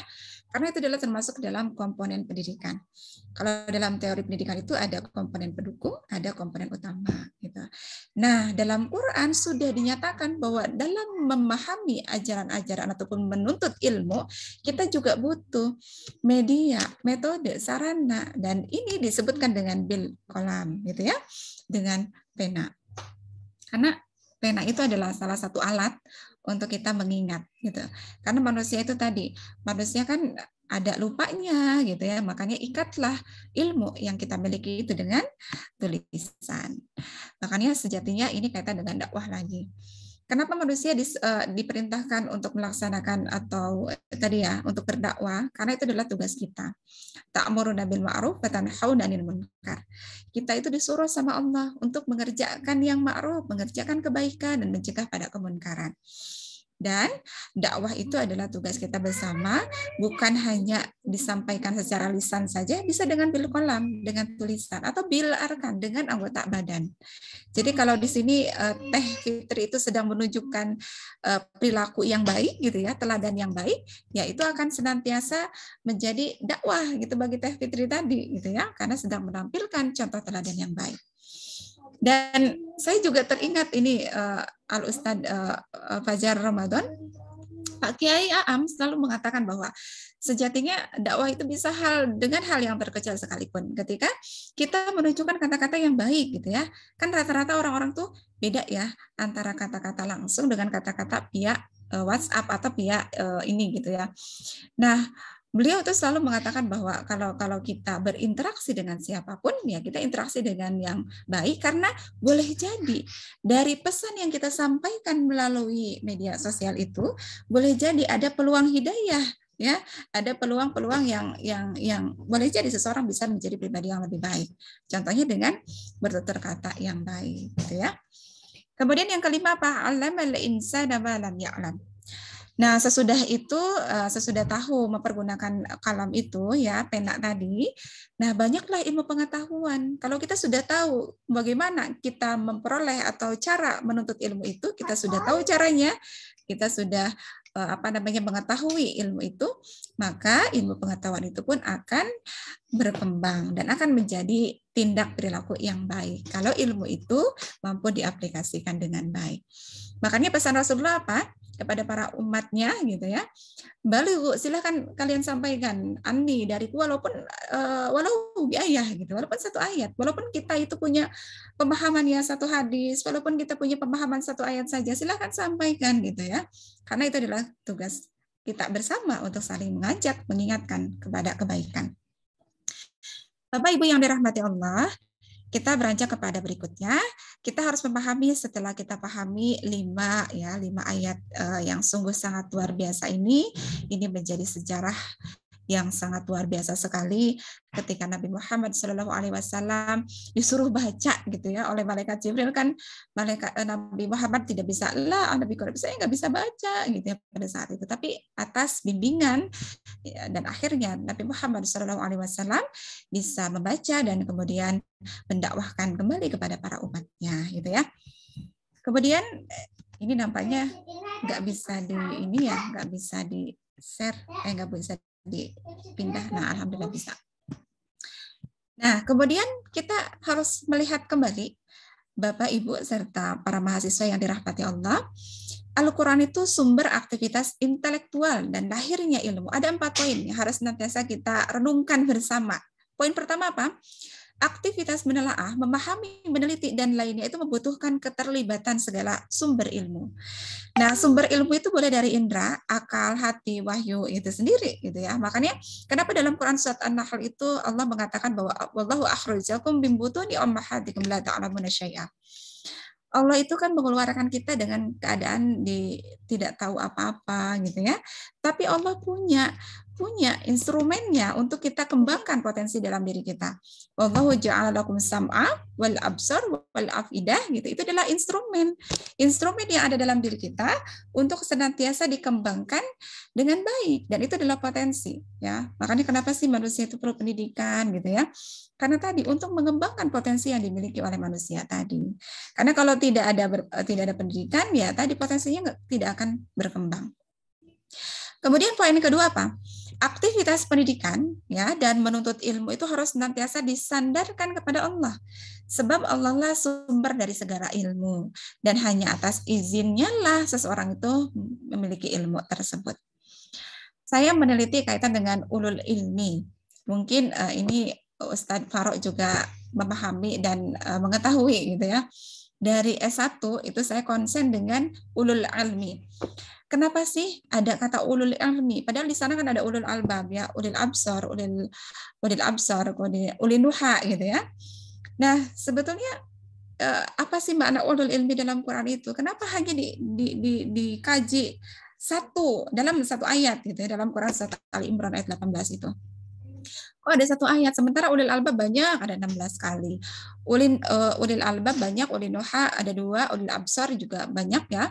Karena itu adalah termasuk dalam komponen pendidikan. Kalau dalam teori pendidikan itu ada komponen pendukung, ada komponen utama gitu. Nah, dalam Quran sudah dinyatakan bahwa dalam memahami ajaran-ajaran ataupun menuntut ilmu, kita juga butuh media, metode, sarana dan ini disebutkan dengan bil kolam gitu ya. Dengan pena. Karena pena itu adalah salah satu alat untuk kita mengingat gitu. Karena manusia itu tadi, manusia kan ada lupanya gitu ya. Makanya ikatlah ilmu yang kita miliki itu dengan tulisan. Makanya sejatinya ini kaitan dengan dakwah lagi. Kenapa manusia dis, uh, diperintahkan untuk melaksanakan atau eh, tadi ya untuk berdakwah? Karena itu adalah tugas kita. tak mau nabil ma'ruf batan tanhauna 'anil munkar. Kita itu disuruh sama Allah untuk mengerjakan yang ma'ruf, mengerjakan kebaikan dan mencegah pada kemunkaran dan dakwah itu adalah tugas kita bersama bukan hanya disampaikan secara lisan saja bisa dengan bil kolam dengan tulisan atau bil arkan dengan anggota badan jadi kalau di sini eh, teh fitri itu sedang menunjukkan eh, perilaku yang baik gitu ya teladan yang baik ya itu akan senantiasa menjadi dakwah gitu bagi teh fitri tadi gitu ya karena sedang menampilkan contoh teladan yang baik dan saya juga teringat ini uh, Al Ustad uh, Fajar Ramadan, Pak Kiai Aam selalu mengatakan bahwa sejatinya dakwah itu bisa hal dengan hal yang terkecil sekalipun. Ketika kita menunjukkan kata-kata yang baik gitu ya. Kan rata-rata orang-orang tuh beda ya antara kata-kata langsung dengan kata-kata pihak uh, eh, WhatsApp atau pihak uh, ini gitu ya. Nah, beliau itu selalu mengatakan bahwa kalau kalau kita berinteraksi dengan siapapun ya kita interaksi dengan yang baik karena boleh jadi dari pesan yang kita sampaikan melalui media sosial itu boleh jadi ada peluang hidayah ya ada peluang-peluang yang yang yang boleh jadi seseorang bisa menjadi pribadi yang lebih baik contohnya dengan bertutur kata yang baik gitu ya kemudian yang kelima apa alam al insan ya alam ya'lam Nah, sesudah itu, eh, sesudah tahu mempergunakan kalam itu, ya, pena tadi, nah, banyaklah ilmu pengetahuan. Kalau kita sudah tahu bagaimana kita memperoleh atau cara menuntut ilmu itu, kita sudah tahu caranya, kita sudah eh, apa namanya mengetahui ilmu itu, maka ilmu pengetahuan itu pun akan berkembang dan akan menjadi tindak perilaku yang baik. Kalau ilmu itu mampu diaplikasikan dengan baik. Makanya pesan Rasulullah apa? kepada para umatnya gitu ya. Balu silahkan kalian sampaikan Andi dari walaupun uh, walau biaya gitu, walaupun satu ayat, walaupun kita itu punya pemahaman ya satu hadis, walaupun kita punya pemahaman satu ayat saja, silahkan sampaikan gitu ya. Karena itu adalah tugas kita bersama untuk saling mengajak, mengingatkan kepada kebaikan. Bapak Ibu yang dirahmati Allah, kita beranjak kepada berikutnya. Kita harus memahami setelah kita pahami lima ya lima ayat uh, yang sungguh sangat luar biasa ini, ini menjadi sejarah yang sangat luar biasa sekali ketika Nabi Muhammad Shallallahu Alaihi Wasallam disuruh baca gitu ya oleh malaikat Jibril kan malaikat eh, Nabi Muhammad tidak bisa lah Nabi Qurib saya nggak bisa baca gitu ya pada saat itu tapi atas bimbingan ya, dan akhirnya Nabi Muhammad Shallallahu Alaihi Wasallam bisa membaca dan kemudian mendakwahkan kembali kepada para umatnya gitu ya kemudian eh, ini nampaknya nggak bisa di ini ya nggak bisa di share eh nggak bisa dipindah. Nah, alhamdulillah bisa. Nah, kemudian kita harus melihat kembali Bapak, Ibu, serta para mahasiswa yang dirahmati Allah. Al-Quran itu sumber aktivitas intelektual dan lahirnya ilmu. Ada empat poin yang harus nantiasa kita renungkan bersama. Poin pertama apa? aktivitas menelaah, memahami, meneliti, dan lainnya itu membutuhkan keterlibatan segala sumber ilmu. Nah, sumber ilmu itu boleh dari indera, akal, hati, wahyu itu sendiri, gitu ya. Makanya, kenapa dalam Quran surat An-Nahl itu Allah mengatakan bahwa Wallahu akhrajakum bimbutuni butuni ummahatikum la ta'lamuna Allah itu kan mengeluarkan kita dengan keadaan di tidak tahu apa-apa gitu ya. Tapi Allah punya punya instrumennya untuk kita kembangkan potensi dalam diri kita. Wallahu ja'ala lakum sam'a wal absar wal afidah gitu. Itu adalah instrumen instrumen yang ada dalam diri kita untuk senantiasa dikembangkan dengan baik dan itu adalah potensi ya. Makanya kenapa sih manusia itu perlu pendidikan gitu ya. Karena tadi untuk mengembangkan potensi yang dimiliki oleh manusia tadi. Karena kalau tidak ada ber, eh, tidak ada pendidikan ya tadi potensinya tidak akan berkembang. Kemudian poin kedua apa? aktivitas pendidikan ya dan menuntut ilmu itu harus senantiasa disandarkan kepada Allah sebab Allah lah sumber dari segala ilmu dan hanya atas izinnya lah seseorang itu memiliki ilmu tersebut. Saya meneliti kaitan dengan ulul ilmi. Mungkin uh, ini Ustadz Farouk juga memahami dan uh, mengetahui gitu ya. Dari S1 itu saya konsen dengan ulul ilmi Kenapa sih ada kata ulul ilmi? Padahal di sana kan ada ulul albab ya, ulil absar, ulil ulil absar, ulil, ulil nuha gitu ya. Nah, sebetulnya eh, apa sih makna ulul ilmi dalam Quran itu? Kenapa hanya di, di, di, dikaji satu dalam satu ayat gitu ya dalam Quran surat kali Imran ayat 18 itu? Oh ada satu ayat. Sementara ulil albab banyak ada 16 kali. Ulin uh, eh, ulil albab banyak, ulil nuha ada dua, ulil absar juga banyak ya.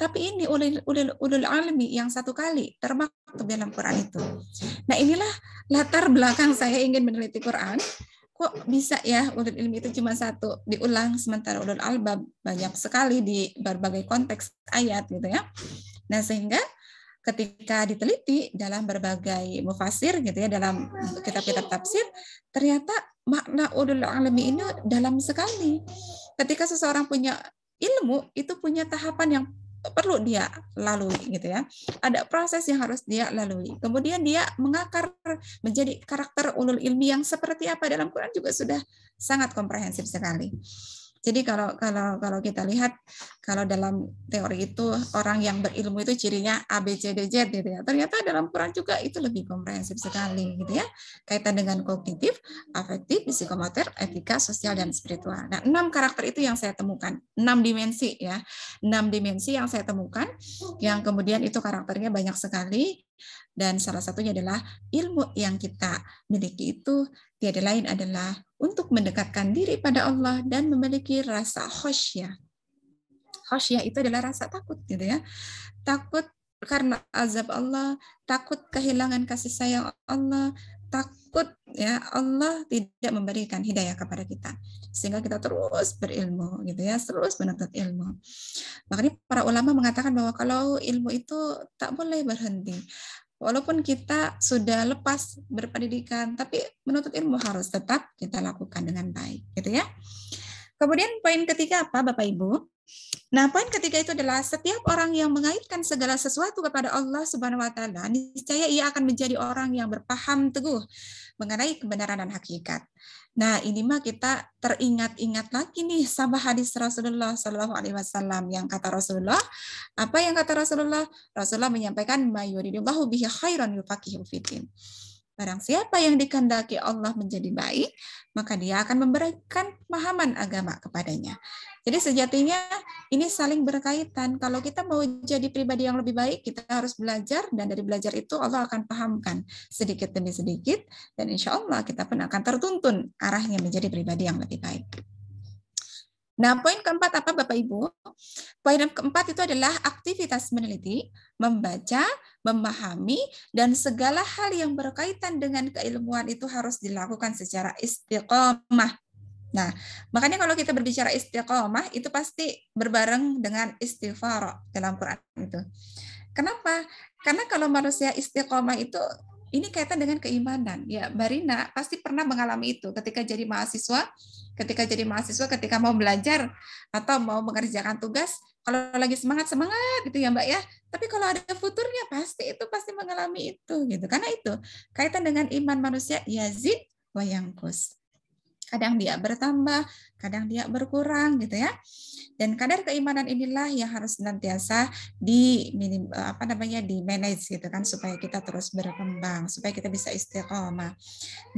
Tapi ini ulil, ulil, ulul almi yang satu kali termaktub dalam Quran itu. Nah inilah latar belakang saya ingin meneliti Quran. Kok bisa ya ulul ilmi itu cuma satu diulang sementara ulul albab banyak sekali di berbagai konteks ayat gitu ya. Nah sehingga ketika diteliti dalam berbagai mufasir gitu ya dalam kitab-kitab tafsir ternyata makna ulul alami ini dalam sekali ketika seseorang punya ilmu itu punya tahapan yang perlu dia lalui gitu ya. Ada proses yang harus dia lalui. Kemudian dia mengakar menjadi karakter ulul ilmi yang seperti apa dalam Quran juga sudah sangat komprehensif sekali. Jadi kalau kalau kalau kita lihat kalau dalam teori itu orang yang berilmu itu cirinya A B C D Z gitu ya. Ternyata dalam Quran juga itu lebih komprehensif sekali gitu ya. Kaitan dengan kognitif, afektif, psikomotor, etika, sosial dan spiritual. Nah, enam karakter itu yang saya temukan, enam dimensi ya. Enam dimensi yang saya temukan yang kemudian itu karakternya banyak sekali dan salah satunya adalah ilmu yang kita miliki itu tiada lain adalah untuk mendekatkan diri pada Allah dan memiliki rasa khosyah. Khosyah itu adalah rasa takut gitu ya. Takut karena azab Allah, takut kehilangan kasih sayang Allah, takut ya Allah tidak memberikan hidayah kepada kita sehingga kita terus berilmu gitu ya terus menuntut ilmu makanya para ulama mengatakan bahwa kalau ilmu itu tak boleh berhenti walaupun kita sudah lepas berpendidikan, tapi menuntut ilmu harus tetap kita lakukan dengan baik, gitu ya. Kemudian poin ketiga apa, Bapak Ibu? Nah, poin ketiga itu adalah setiap orang yang mengaitkan segala sesuatu kepada Allah Subhanahu wa taala, niscaya ia akan menjadi orang yang berpaham teguh mengenai kebenaran dan hakikat. Nah, ini mah kita teringat-ingat lagi nih sama hadis Rasulullah Shallallahu Alaihi Wasallam yang kata Rasulullah, apa yang kata Rasulullah? Rasulullah menyampaikan mayuridullahu bihi khairan yufaqihu fitin. Barang siapa yang dikandaki Allah menjadi baik, maka dia akan memberikan pemahaman agama kepadanya. Jadi sejatinya ini saling berkaitan. Kalau kita mau jadi pribadi yang lebih baik, kita harus belajar dan dari belajar itu Allah akan pahamkan sedikit demi sedikit dan insya Allah kita pun akan tertuntun arahnya menjadi pribadi yang lebih baik. Nah, poin keempat apa Bapak Ibu? Poin keempat itu adalah aktivitas meneliti, membaca, memahami, dan segala hal yang berkaitan dengan keilmuan itu harus dilakukan secara istiqomah. Nah, makanya kalau kita berbicara istiqomah itu pasti berbareng dengan istighfar dalam Quran itu. Kenapa? Karena kalau manusia istiqomah itu ini kaitan dengan keimanan. Ya, Barina pasti pernah mengalami itu ketika jadi mahasiswa, ketika jadi mahasiswa, ketika mau belajar atau mau mengerjakan tugas, kalau lagi semangat semangat gitu ya Mbak ya. Tapi kalau ada futurnya pasti itu pasti mengalami itu gitu. Karena itu kaitan dengan iman manusia yazid wayangkus. Kadang dia bertambah, kadang dia berkurang gitu ya. Dan kadar keimanan inilah yang harus senantiasa di minim, eh, apa namanya di manage gitu kan supaya kita terus berkembang, supaya kita bisa istiqomah.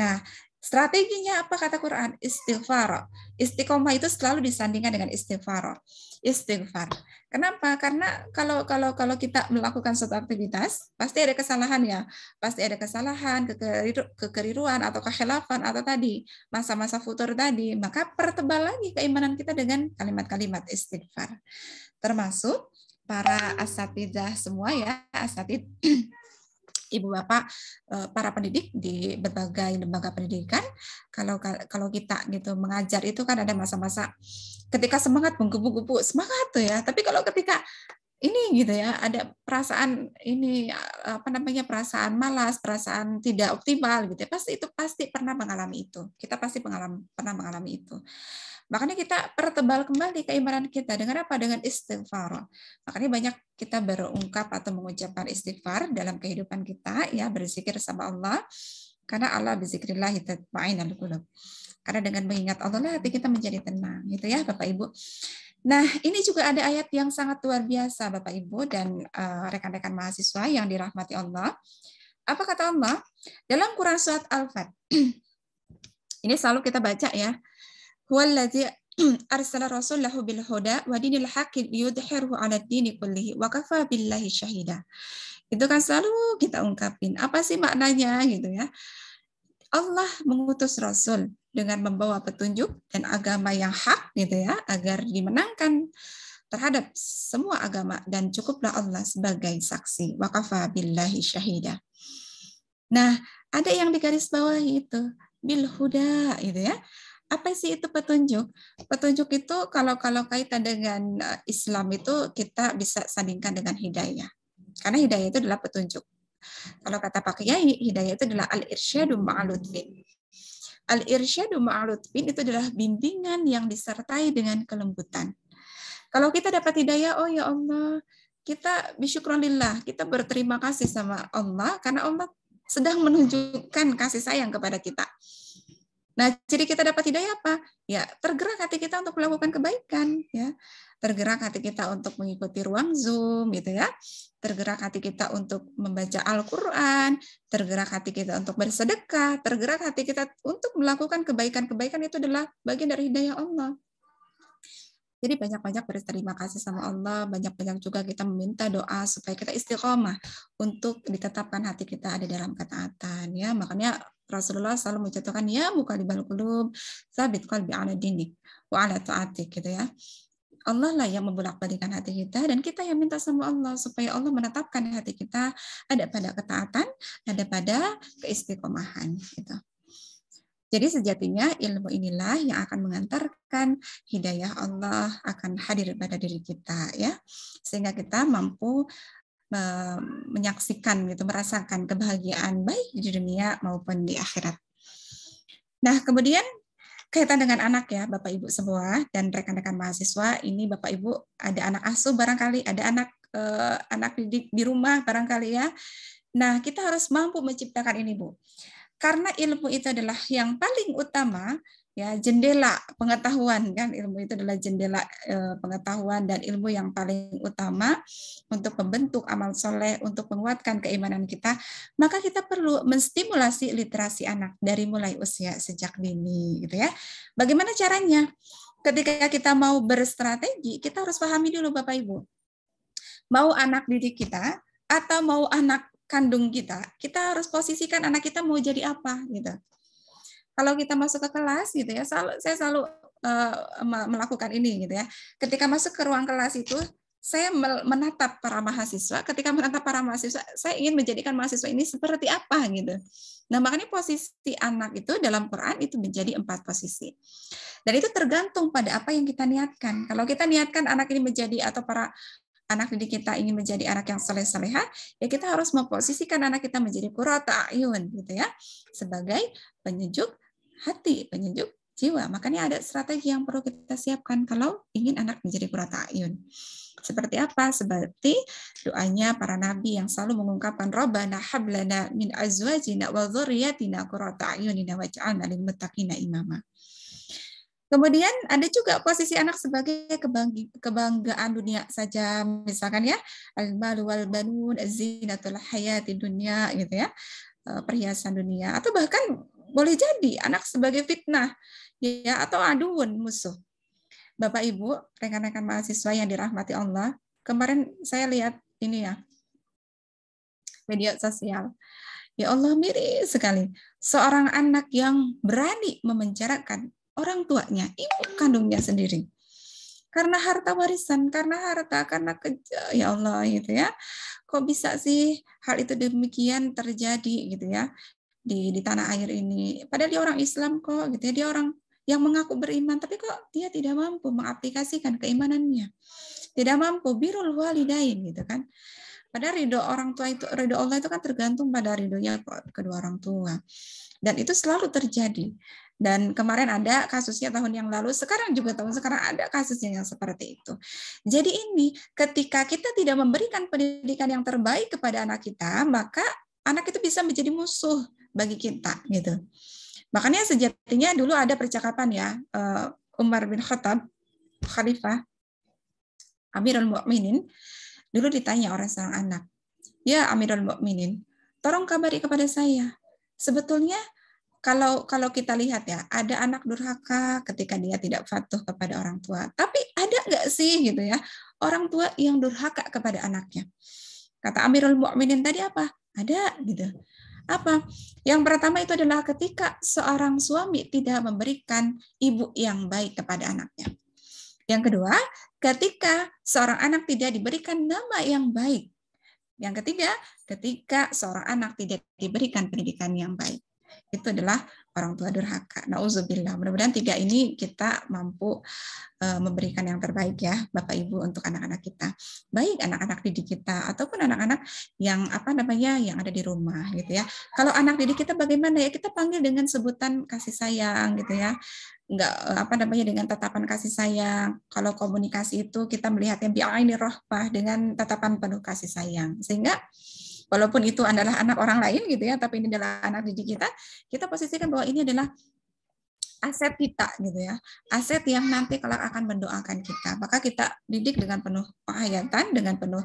Nah, Strateginya apa kata Quran? Istighfar. Istiqomah itu selalu disandingkan dengan istighfar. Istighfar. Kenapa? Karena kalau kalau kalau kita melakukan suatu aktivitas, pasti ada kesalahan ya. Pasti ada kesalahan, kekeliru, kekeliruan atau kekhilafan atau tadi masa-masa futur tadi, maka pertebal lagi keimanan kita dengan kalimat-kalimat istighfar. Termasuk para asatidah semua ya, asatid ibu bapak eh, para pendidik di berbagai lembaga pendidikan kalau kalau kita gitu mengajar itu kan ada masa-masa ketika semangat menggebu-gebu semangat tuh ya tapi kalau ketika ini gitu ya ada perasaan ini apa namanya perasaan malas perasaan tidak optimal gitu ya. pasti itu pasti pernah mengalami itu kita pasti pengalaman pernah mengalami itu Makanya kita pertebal kembali keimanan kita dengan apa? Dengan istighfar. Makanya banyak kita berungkap atau mengucapkan istighfar dalam kehidupan kita ya berzikir sama Allah karena Allah berzikirlah tatma'inul Karena dengan mengingat Allah hati kita menjadi tenang gitu ya Bapak Ibu. Nah, ini juga ada ayat yang sangat luar biasa Bapak Ibu dan eh, rekan-rekan uh, mahasiswa yang dirahmati Allah. Apa kata Allah? Dalam Quran surat Al-Fat. ini selalu kita baca ya. والذي أرسل رسوله بالهدى ودين الحق ليظهره على الدين كله وكفى بالله syahida. Itu kan selalu kita ungkapin. Apa sih maknanya gitu ya? Allah mengutus Rasul dengan membawa petunjuk dan agama yang hak gitu ya, agar dimenangkan terhadap semua agama dan cukuplah Allah sebagai saksi. Wakafa billahi syahida. Nah, ada yang digaris bawah itu bil huda gitu ya apa sih itu petunjuk? Petunjuk itu kalau kalau kaitan dengan eh, Islam itu kita bisa sandingkan dengan hidayah. Karena hidayah itu adalah petunjuk. Kalau kata Pak Kiai, hidayah itu adalah al-irsyadu ma'alutfin. Al-irsyadu ma'alutfin itu adalah bimbingan yang disertai dengan kelembutan. Kalau kita dapat hidayah, oh ya Allah, kita bisyukronillah, kita berterima kasih sama Allah karena Allah sedang menunjukkan kasih sayang kepada kita Nah, ciri kita dapat hidayah apa? Ya, tergerak hati kita untuk melakukan kebaikan, ya. Tergerak hati kita untuk mengikuti ruang Zoom gitu ya. Tergerak hati kita untuk membaca Al-Qur'an, tergerak hati kita untuk bersedekah, tergerak hati kita untuk melakukan kebaikan-kebaikan itu adalah bagian dari hidayah Allah. Jadi banyak-banyak berterima kasih sama Allah, banyak-banyak juga kita meminta doa supaya kita istiqomah untuk ditetapkan hati kita ada dalam ketaatan ya. Makanya Rasulullah selalu mencontohkan ya muka di balik kulub, sabit qalbi ala dinik wa ala taatik gitu ya. Allah lah yang membolak-balikan hati kita dan kita yang minta sama Allah supaya Allah menetapkan hati kita ada pada ketaatan, ada pada keistiqomahan gitu. Jadi sejatinya ilmu inilah yang akan mengantarkan hidayah Allah akan hadir pada diri kita ya. Sehingga kita mampu menyaksikan gitu merasakan kebahagiaan baik di dunia maupun di akhirat. Nah, kemudian kaitan dengan anak ya Bapak Ibu semua dan rekan-rekan mahasiswa, ini Bapak Ibu ada anak asuh barangkali, ada anak eh, anak didik di rumah barangkali ya. Nah, kita harus mampu menciptakan ini, Bu karena ilmu itu adalah yang paling utama ya jendela pengetahuan kan ilmu itu adalah jendela e, pengetahuan dan ilmu yang paling utama untuk membentuk amal soleh untuk menguatkan keimanan kita maka kita perlu menstimulasi literasi anak dari mulai usia sejak dini gitu ya bagaimana caranya ketika kita mau berstrategi kita harus pahami dulu bapak ibu mau anak didik kita atau mau anak kandung kita, kita harus posisikan anak kita mau jadi apa gitu. Kalau kita masuk ke kelas gitu ya, selalu, saya selalu uh, melakukan ini gitu ya. Ketika masuk ke ruang kelas itu, saya menatap para mahasiswa. Ketika menatap para mahasiswa, saya ingin menjadikan mahasiswa ini seperti apa gitu. Nah makanya posisi anak itu dalam Quran itu menjadi empat posisi. Dan itu tergantung pada apa yang kita niatkan. Kalau kita niatkan anak ini menjadi atau para anak didik kita ingin menjadi anak yang soleh soleha, ya kita harus memposisikan anak kita menjadi kurota ayun gitu ya, sebagai penyejuk hati, penyejuk jiwa. Makanya ada strategi yang perlu kita siapkan kalau ingin anak menjadi kurota ayun. Seperti apa? Seperti doanya para nabi yang selalu mengungkapkan robbana hablana min azwajina wa dzurriyyatina qurrata a'yunina waj'alna lil muttaqina imama. Kemudian ada juga posisi anak sebagai kebanggaan dunia saja misalkan ya al-malu wal banun zinatul di dunia gitu ya eh, perhiasan dunia atau bahkan boleh jadi anak sebagai fitnah ya atau aduan musuh. Bapak Ibu, rekan-rekan mahasiswa yang dirahmati Allah, kemarin saya lihat ini ya media sosial. Ya Allah miris sekali. Seorang anak yang berani memenjarakan orang tuanya, ibu kandungnya sendiri. Karena harta warisan, karena harta, karena kerja, ya Allah gitu ya. Kok bisa sih hal itu demikian terjadi gitu ya di di tanah air ini. Padahal dia orang Islam kok gitu ya, dia orang yang mengaku beriman tapi kok dia tidak mampu mengaplikasikan keimanannya. Tidak mampu birul walidain gitu kan. Padahal ridho orang tua itu, ridho Allah itu kan tergantung pada ridhonya kedua orang tua. Dan itu selalu terjadi. Dan kemarin ada kasusnya tahun yang lalu, sekarang juga tahun sekarang ada kasusnya yang seperti itu. Jadi ini ketika kita tidak memberikan pendidikan yang terbaik kepada anak kita, maka anak itu bisa menjadi musuh bagi kita gitu. Makanya sejatinya dulu ada percakapan ya eh, Umar bin Khattab Khalifah Amirul Mukminin dulu ditanya orang seorang anak, "Ya Amirul Mukminin, tolong kabari kepada saya, sebetulnya kalau kalau kita lihat ya ada anak durhaka ketika dia tidak patuh kepada orang tua tapi ada nggak sih gitu ya orang tua yang durhaka kepada anaknya kata Amirul Mukminin tadi apa ada gitu apa yang pertama itu adalah ketika seorang suami tidak memberikan ibu yang baik kepada anaknya yang kedua ketika seorang anak tidak diberikan nama yang baik yang ketiga ketika seorang anak tidak diberikan pendidikan yang baik itu adalah orang tua durhaka. Nauzubillah. Mudah-mudahan tiga ini kita mampu uh, memberikan yang terbaik ya Bapak Ibu untuk anak-anak kita. Baik anak-anak didik kita ataupun anak-anak yang apa namanya yang ada di rumah gitu ya. Kalau anak didik kita bagaimana ya? Kita panggil dengan sebutan kasih sayang gitu ya. Enggak eh, apa namanya dengan tatapan kasih sayang. Kalau komunikasi itu kita melihatnya bi'aini rohbah dengan tatapan penuh kasih sayang. Sehingga walaupun itu adalah anak orang lain gitu ya, tapi ini adalah anak didik kita, kita posisikan bahwa ini adalah aset kita gitu ya aset yang nanti kelak akan mendoakan kita maka kita didik dengan penuh penghayatan dengan penuh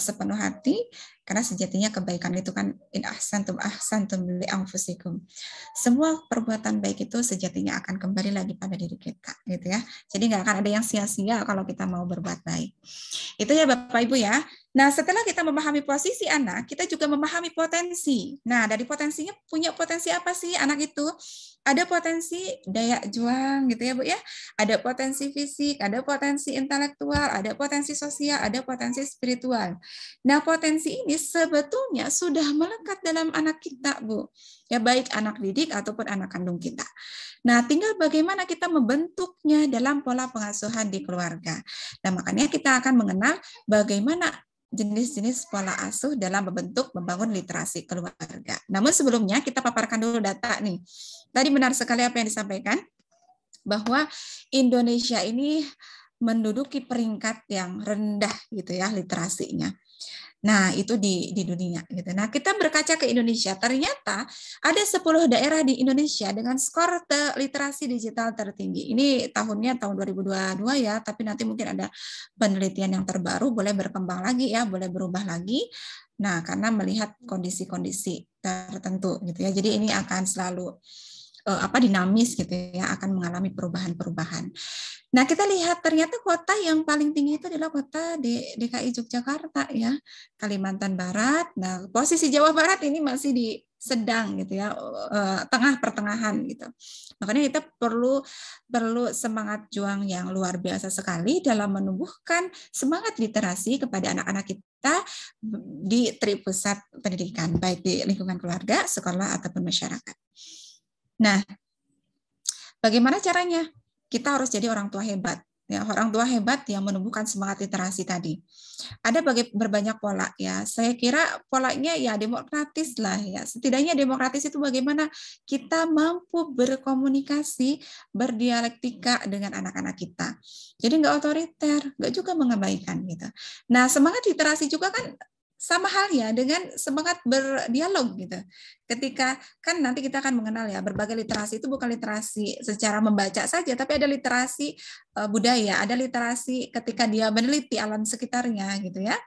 sepenuh hati karena sejatinya kebaikan itu kan in ahsantum ahsantum li anfusikum. Semua perbuatan baik itu sejatinya akan kembali lagi pada diri kita gitu ya. Jadi nggak akan ada yang sia-sia kalau kita mau berbuat baik. Itu ya Bapak Ibu ya. Nah, setelah kita memahami posisi anak, kita juga memahami potensi. Nah, dari potensinya punya potensi apa sih anak itu? Ada potensi daya juang gitu ya, Bu ya. Ada potensi fisik, ada potensi intelektual, ada potensi sosial, ada potensi spiritual. Nah, potensi ini sebetulnya sudah melekat dalam anak kita, Bu. Ya, baik anak didik ataupun anak kandung kita. Nah, tinggal bagaimana kita membentuknya dalam pola pengasuhan di keluarga. Nah, makanya kita akan mengenal bagaimana jenis-jenis pola asuh dalam membentuk membangun literasi keluarga. Namun sebelumnya kita paparkan dulu data nih. Tadi benar sekali apa yang disampaikan bahwa Indonesia ini menduduki peringkat yang rendah gitu ya literasinya. Nah, itu di di dunia gitu. Nah, kita berkaca ke Indonesia, ternyata ada 10 daerah di Indonesia dengan skor literasi digital tertinggi. Ini tahunnya tahun 2022 ya, tapi nanti mungkin ada penelitian yang terbaru boleh berkembang lagi ya, boleh berubah lagi. Nah, karena melihat kondisi-kondisi tertentu gitu ya. Jadi ini akan selalu uh, apa dinamis gitu ya akan mengalami perubahan-perubahan. Nah kita lihat ternyata kota yang paling tinggi itu adalah kota D DKI Yogyakarta ya Kalimantan Barat. Nah posisi Jawa Barat ini masih di sedang gitu ya eh, tengah pertengahan gitu makanya kita perlu perlu semangat juang yang luar biasa sekali dalam menumbuhkan semangat literasi kepada anak-anak kita di tripusat pendidikan baik di lingkungan keluarga sekolah ataupun masyarakat. Nah, bagaimana caranya? Kita harus jadi orang tua hebat. Ya, orang tua hebat yang menumbuhkan semangat literasi tadi. Ada berbanyak pola ya. Saya kira polanya ya demokratis lah ya. Setidaknya demokratis itu bagaimana kita mampu berkomunikasi, berdialektika dengan anak-anak kita. Jadi nggak otoriter, nggak juga mengabaikan gitu. Nah semangat literasi juga kan sama halnya dengan semangat berdialog gitu. Ketika kan nanti kita akan mengenal ya berbagai literasi itu bukan literasi secara membaca saja, tapi ada literasi eh, budaya, ada literasi ketika dia meneliti alam sekitarnya gitu ya.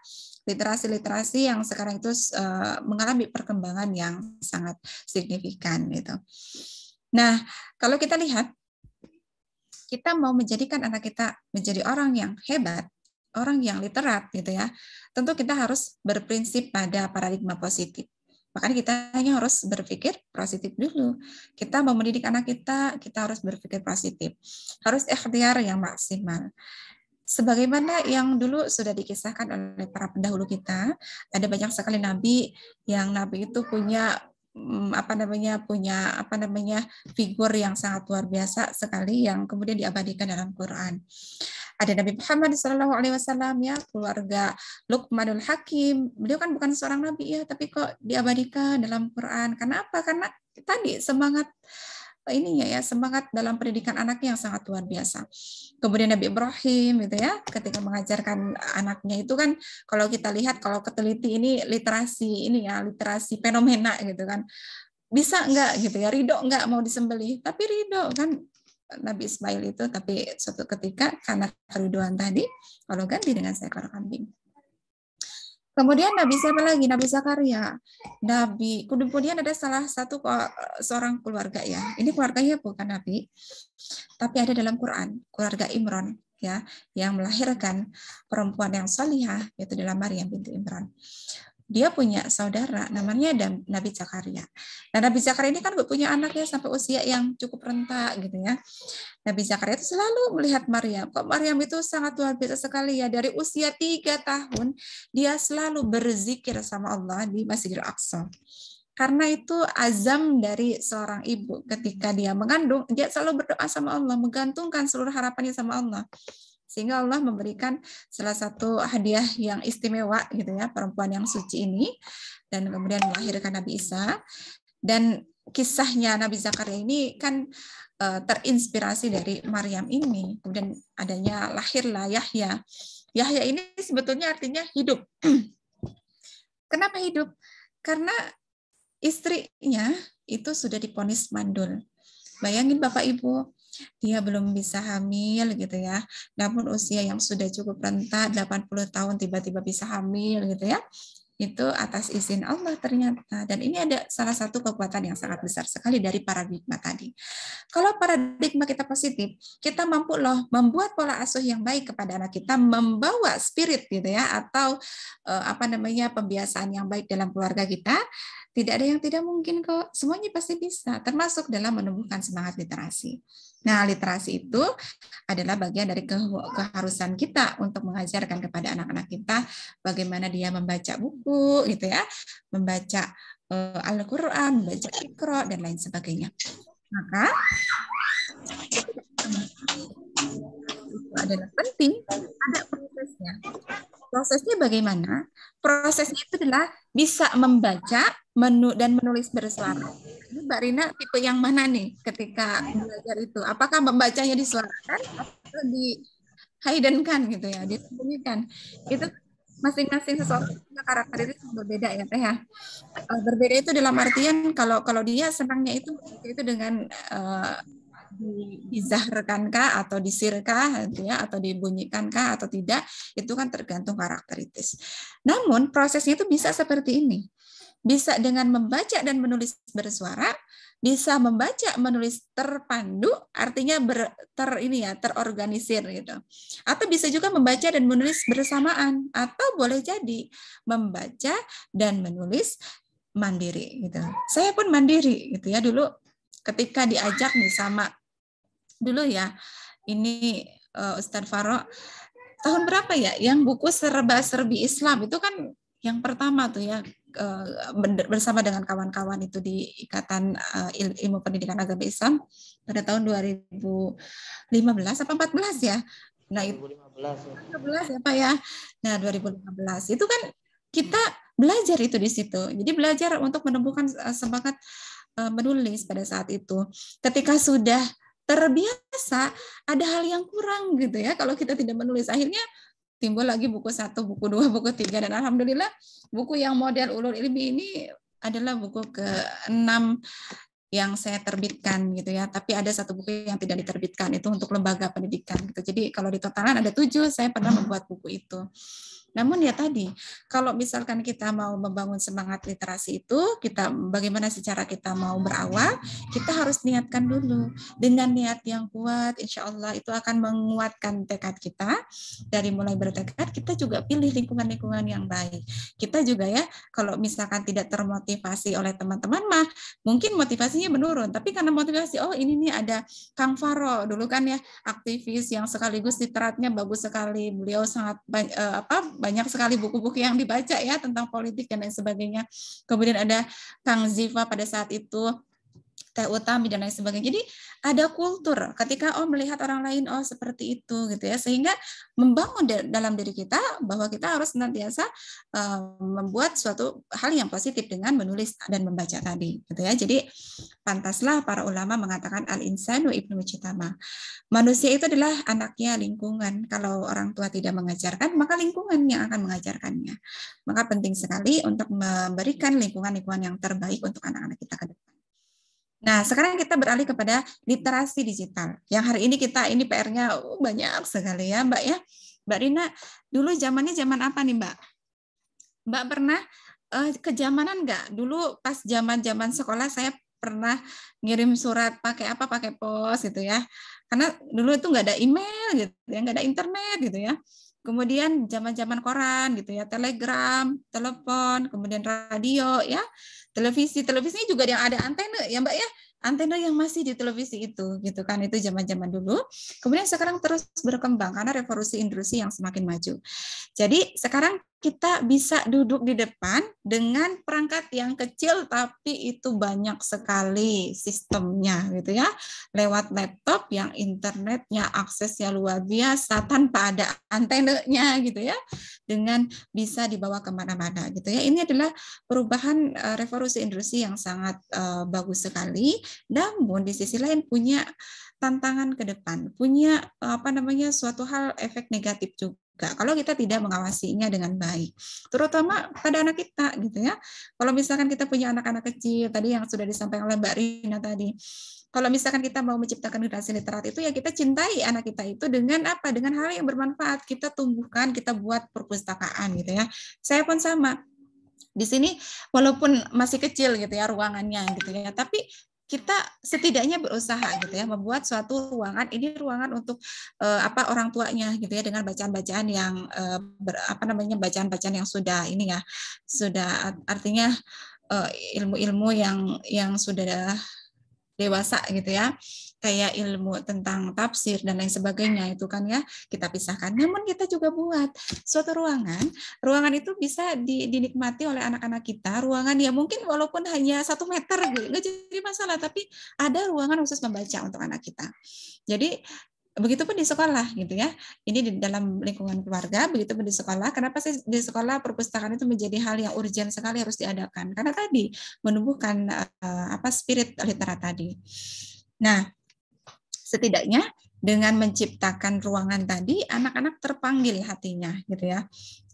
Literasi-literasi yang sekarang itu eh, mengalami perkembangan yang sangat signifikan gitu. Nah, kalau kita lihat kita mau menjadikan anak kita menjadi orang yang hebat, orang yang literat gitu ya. Tentu kita harus berprinsip pada paradigma positif. Makanya kita hanya harus berpikir positif dulu. Kita mau mendidik anak kita, kita harus berpikir positif. Harus ikhtiar yang maksimal. Sebagaimana yang dulu sudah dikisahkan oleh para pendahulu kita, ada banyak sekali nabi yang nabi itu punya mm, apa namanya punya apa namanya figur yang sangat luar biasa sekali yang kemudian diabadikan dalam Quran ada Nabi Muhammad Shallallahu Alaihi Wasallam ya keluarga Luqmanul Hakim beliau kan bukan seorang nabi ya tapi kok diabadikan dalam Quran karena apa karena tadi semangat ininya ya semangat dalam pendidikan anaknya yang sangat luar biasa. Kemudian Nabi Ibrahim gitu ya, ketika mengajarkan anaknya itu kan kalau kita lihat kalau keteliti ini literasi ini ya literasi fenomena gitu kan bisa enggak gitu ya ridho enggak mau disembelih tapi ridho kan Nabi Ismail itu, tapi suatu ketika karena keriduan tadi, kalau ganti dengan seekor kambing. Kemudian Nabi siapa lagi? Nabi Zakaria. Nabi. Kemudian ada salah satu seorang keluarga ya. Ini keluarganya bukan Nabi, tapi ada dalam Quran, keluarga Imron ya, yang melahirkan perempuan yang solihah yaitu dalam Maryam binti Imron dia punya saudara namanya Dan Nabi Zakaria. Nah Nabi Zakaria ini kan punya anak ya sampai usia yang cukup renta gitu ya. Nabi Zakaria itu selalu melihat Maryam. Kok Maryam itu sangat luar biasa sekali ya dari usia tiga tahun dia selalu berzikir sama Allah di Masjidil Aqsa. Karena itu azam dari seorang ibu ketika dia mengandung, dia selalu berdoa sama Allah, menggantungkan seluruh harapannya sama Allah sehingga Allah memberikan salah satu hadiah yang istimewa gitu ya perempuan yang suci ini dan kemudian melahirkan Nabi Isa dan kisahnya Nabi Zakaria ini kan uh, terinspirasi dari Maryam ini kemudian adanya lahirlah Yahya Yahya ini sebetulnya artinya hidup kenapa hidup karena istrinya itu sudah diponis mandul bayangin Bapak Ibu dia belum bisa hamil gitu ya. Namun usia yang sudah cukup renta 80 tahun tiba-tiba bisa hamil gitu ya itu atas izin Allah ternyata. Dan ini ada salah satu kekuatan yang sangat besar sekali dari paradigma tadi. Kalau paradigma kita positif, kita mampu loh membuat pola asuh yang baik kepada anak kita, membawa spirit gitu ya, atau eh, apa namanya pembiasaan yang baik dalam keluarga kita. Tidak ada yang tidak mungkin kok, semuanya pasti bisa, termasuk dalam menumbuhkan semangat literasi. Nah, literasi itu adalah bagian dari keharusan kita untuk mengajarkan kepada anak-anak kita bagaimana dia membaca buku, gitu ya, membaca uh, Al-Quran, membaca Iqra, dan lain sebagainya. Maka itu adalah penting, ada prosesnya. Prosesnya bagaimana? Prosesnya itu adalah bisa membaca menu dan menulis bersuara ini Mbak Rina tipe yang mana nih ketika belajar itu? Apakah membacanya disuarakan atau di kan gitu ya, disembunyikan? Itu masing-masing sesuatu karakter itu berbeda ya teh ya. Eh, berbeda itu dalam artian kalau kalau dia senangnya itu itu dengan uh, kah atau disirkah gitu ya atau dibunyikankah atau tidak itu kan tergantung karakteritis. Namun prosesnya itu bisa seperti ini bisa dengan membaca dan menulis bersuara, bisa membaca menulis terpandu, artinya ber, ter ini ya terorganisir gitu. Atau bisa juga membaca dan menulis bersamaan, atau boleh jadi membaca dan menulis mandiri gitu. Saya pun mandiri gitu ya dulu ketika diajak nih sama dulu ya ini uh, Ustadz Faro tahun berapa ya yang buku serba serbi Islam itu kan yang pertama tuh ya Eh, bersama dengan kawan-kawan itu di Ikatan eh, Ilmu Pendidikan Agama Islam pada tahun 2015 apa 14 ya. Nah, itu 2015 ya. ya Pak ya. Nah, 2015 itu kan kita belajar itu di situ. Jadi belajar untuk menemukan eh, semangat menulis pada saat itu. Ketika sudah terbiasa ada hal yang kurang gitu ya kalau kita tidak menulis akhirnya timbul lagi buku satu, buku dua, buku tiga, dan alhamdulillah buku yang model ulur ilmi ini adalah buku ke enam yang saya terbitkan gitu ya. Tapi ada satu buku yang tidak diterbitkan itu untuk lembaga pendidikan gitu. Jadi kalau di totalan ada tujuh, saya pernah membuat buku itu. Namun ya tadi, kalau misalkan kita mau membangun semangat literasi itu, kita bagaimana secara kita mau berawal, kita harus niatkan dulu. Dengan niat yang kuat, insya Allah itu akan menguatkan tekad kita. Dari mulai bertekad, kita juga pilih lingkungan-lingkungan yang baik. Kita juga ya, kalau misalkan tidak termotivasi oleh teman-teman mah, mungkin motivasinya menurun. Tapi karena motivasi, oh ini nih ada Kang Faro dulu kan ya, aktivis yang sekaligus literatnya bagus sekali. Beliau sangat eh, apa banyak sekali buku-buku yang dibaca ya tentang politik dan lain sebagainya. Kemudian ada Kang Ziva pada saat itu teh utami dan lain sebagainya. Jadi ada kultur ketika oh melihat orang lain oh seperti itu gitu ya sehingga membangun dalam diri kita bahwa kita harus senantiasa eh, membuat suatu hal yang positif dengan menulis dan membaca tadi gitu ya. Jadi pantaslah para ulama mengatakan al insanu ibnu citama. Manusia itu adalah anaknya lingkungan. Kalau orang tua tidak mengajarkan maka lingkungan yang akan mengajarkannya. Maka penting sekali untuk memberikan lingkungan-lingkungan yang terbaik untuk anak-anak kita ke depan. Nah, sekarang kita beralih kepada literasi digital. Yang hari ini kita ini PR-nya uh, banyak sekali ya, Mbak ya. Mbak Rina, dulu zamannya zaman apa nih, Mbak? Mbak pernah uh, kejamanan nggak? Dulu pas zaman-zaman sekolah saya pernah ngirim surat pakai apa? Pakai pos gitu ya. Karena dulu itu nggak ada email gitu ya, nggak ada internet gitu ya. Kemudian zaman-zaman koran gitu ya, telegram, telepon, kemudian radio ya televisi televisinya juga yang ada antena ya mbak ya antena yang masih di televisi itu gitu kan itu zaman-zaman dulu kemudian sekarang terus berkembang karena revolusi industri yang semakin maju jadi sekarang kita bisa duduk di depan dengan perangkat yang kecil tapi itu banyak sekali sistemnya gitu ya lewat laptop yang internetnya aksesnya luar biasa tanpa ada antenanya gitu ya dengan bisa dibawa kemana-mana gitu ya ini adalah perubahan eh, revolusi industri yang sangat uh, bagus sekali namun di sisi lain punya tantangan ke depan, punya apa namanya suatu hal efek negatif juga kalau kita tidak mengawasinya dengan baik terutama pada anak kita gitu ya kalau misalkan kita punya anak-anak kecil tadi yang sudah disampaikan oleh Mbak Rina tadi kalau misalkan kita mau menciptakan generasi literat itu ya kita cintai anak kita itu dengan apa dengan hal yang bermanfaat kita tumbuhkan kita buat perpustakaan gitu ya saya pun sama di sini walaupun masih kecil gitu ya ruangannya gitu ya tapi kita setidaknya berusaha gitu ya membuat suatu ruangan ini ruangan untuk uh, apa orang tuanya gitu ya dengan bacaan-bacaan yang uh, ber, apa namanya bacaan-bacaan yang sudah ini ya sudah artinya eh, ilmu-ilmu uh, ilmu -ilmu yang yang sudah dewasa gitu ya kayak ilmu tentang tafsir dan lain sebagainya itu kan ya kita pisahkan. Namun kita juga buat suatu ruangan, ruangan itu bisa dinikmati oleh anak-anak kita. Ruangan ya mungkin walaupun hanya satu meter gitu, nggak jadi masalah, tapi ada ruangan khusus membaca untuk anak kita. Jadi begitupun di sekolah gitu ya. Ini di dalam lingkungan keluarga, begitupun di sekolah. Kenapa sih di sekolah perpustakaan itu menjadi hal yang urgent sekali harus diadakan? Karena tadi menumbuhkan uh, apa spirit literat tadi. Nah, setidaknya dengan menciptakan ruangan tadi anak-anak terpanggil hatinya gitu ya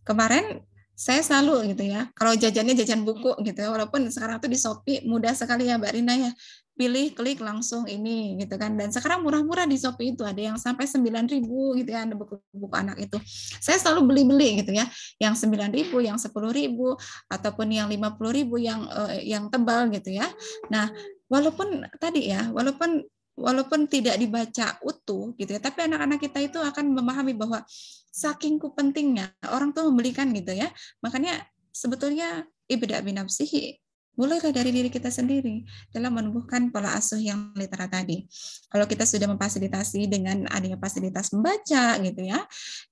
kemarin saya selalu gitu ya kalau jajannya jajan buku gitu ya walaupun sekarang tuh di Shopee mudah sekali ya Mbak Rina ya pilih klik langsung ini gitu kan dan sekarang murah-murah di Shopee itu ada yang sampai sembilan ribu, gitu ya buku-buku anak itu saya selalu beli-beli gitu ya yang sembilan ribu, yang sepuluh ribu, ataupun yang 50000 yang eh, yang tebal gitu ya nah walaupun tadi ya walaupun walaupun tidak dibaca utuh gitu ya, tapi anak-anak kita itu akan memahami bahwa saking ku pentingnya orang tuh membelikan gitu ya. Makanya sebetulnya ibadah binafsihi mulailah dari diri kita sendiri dalam menumbuhkan pola asuh yang litera tadi. Kalau kita sudah memfasilitasi dengan adanya fasilitas membaca gitu ya,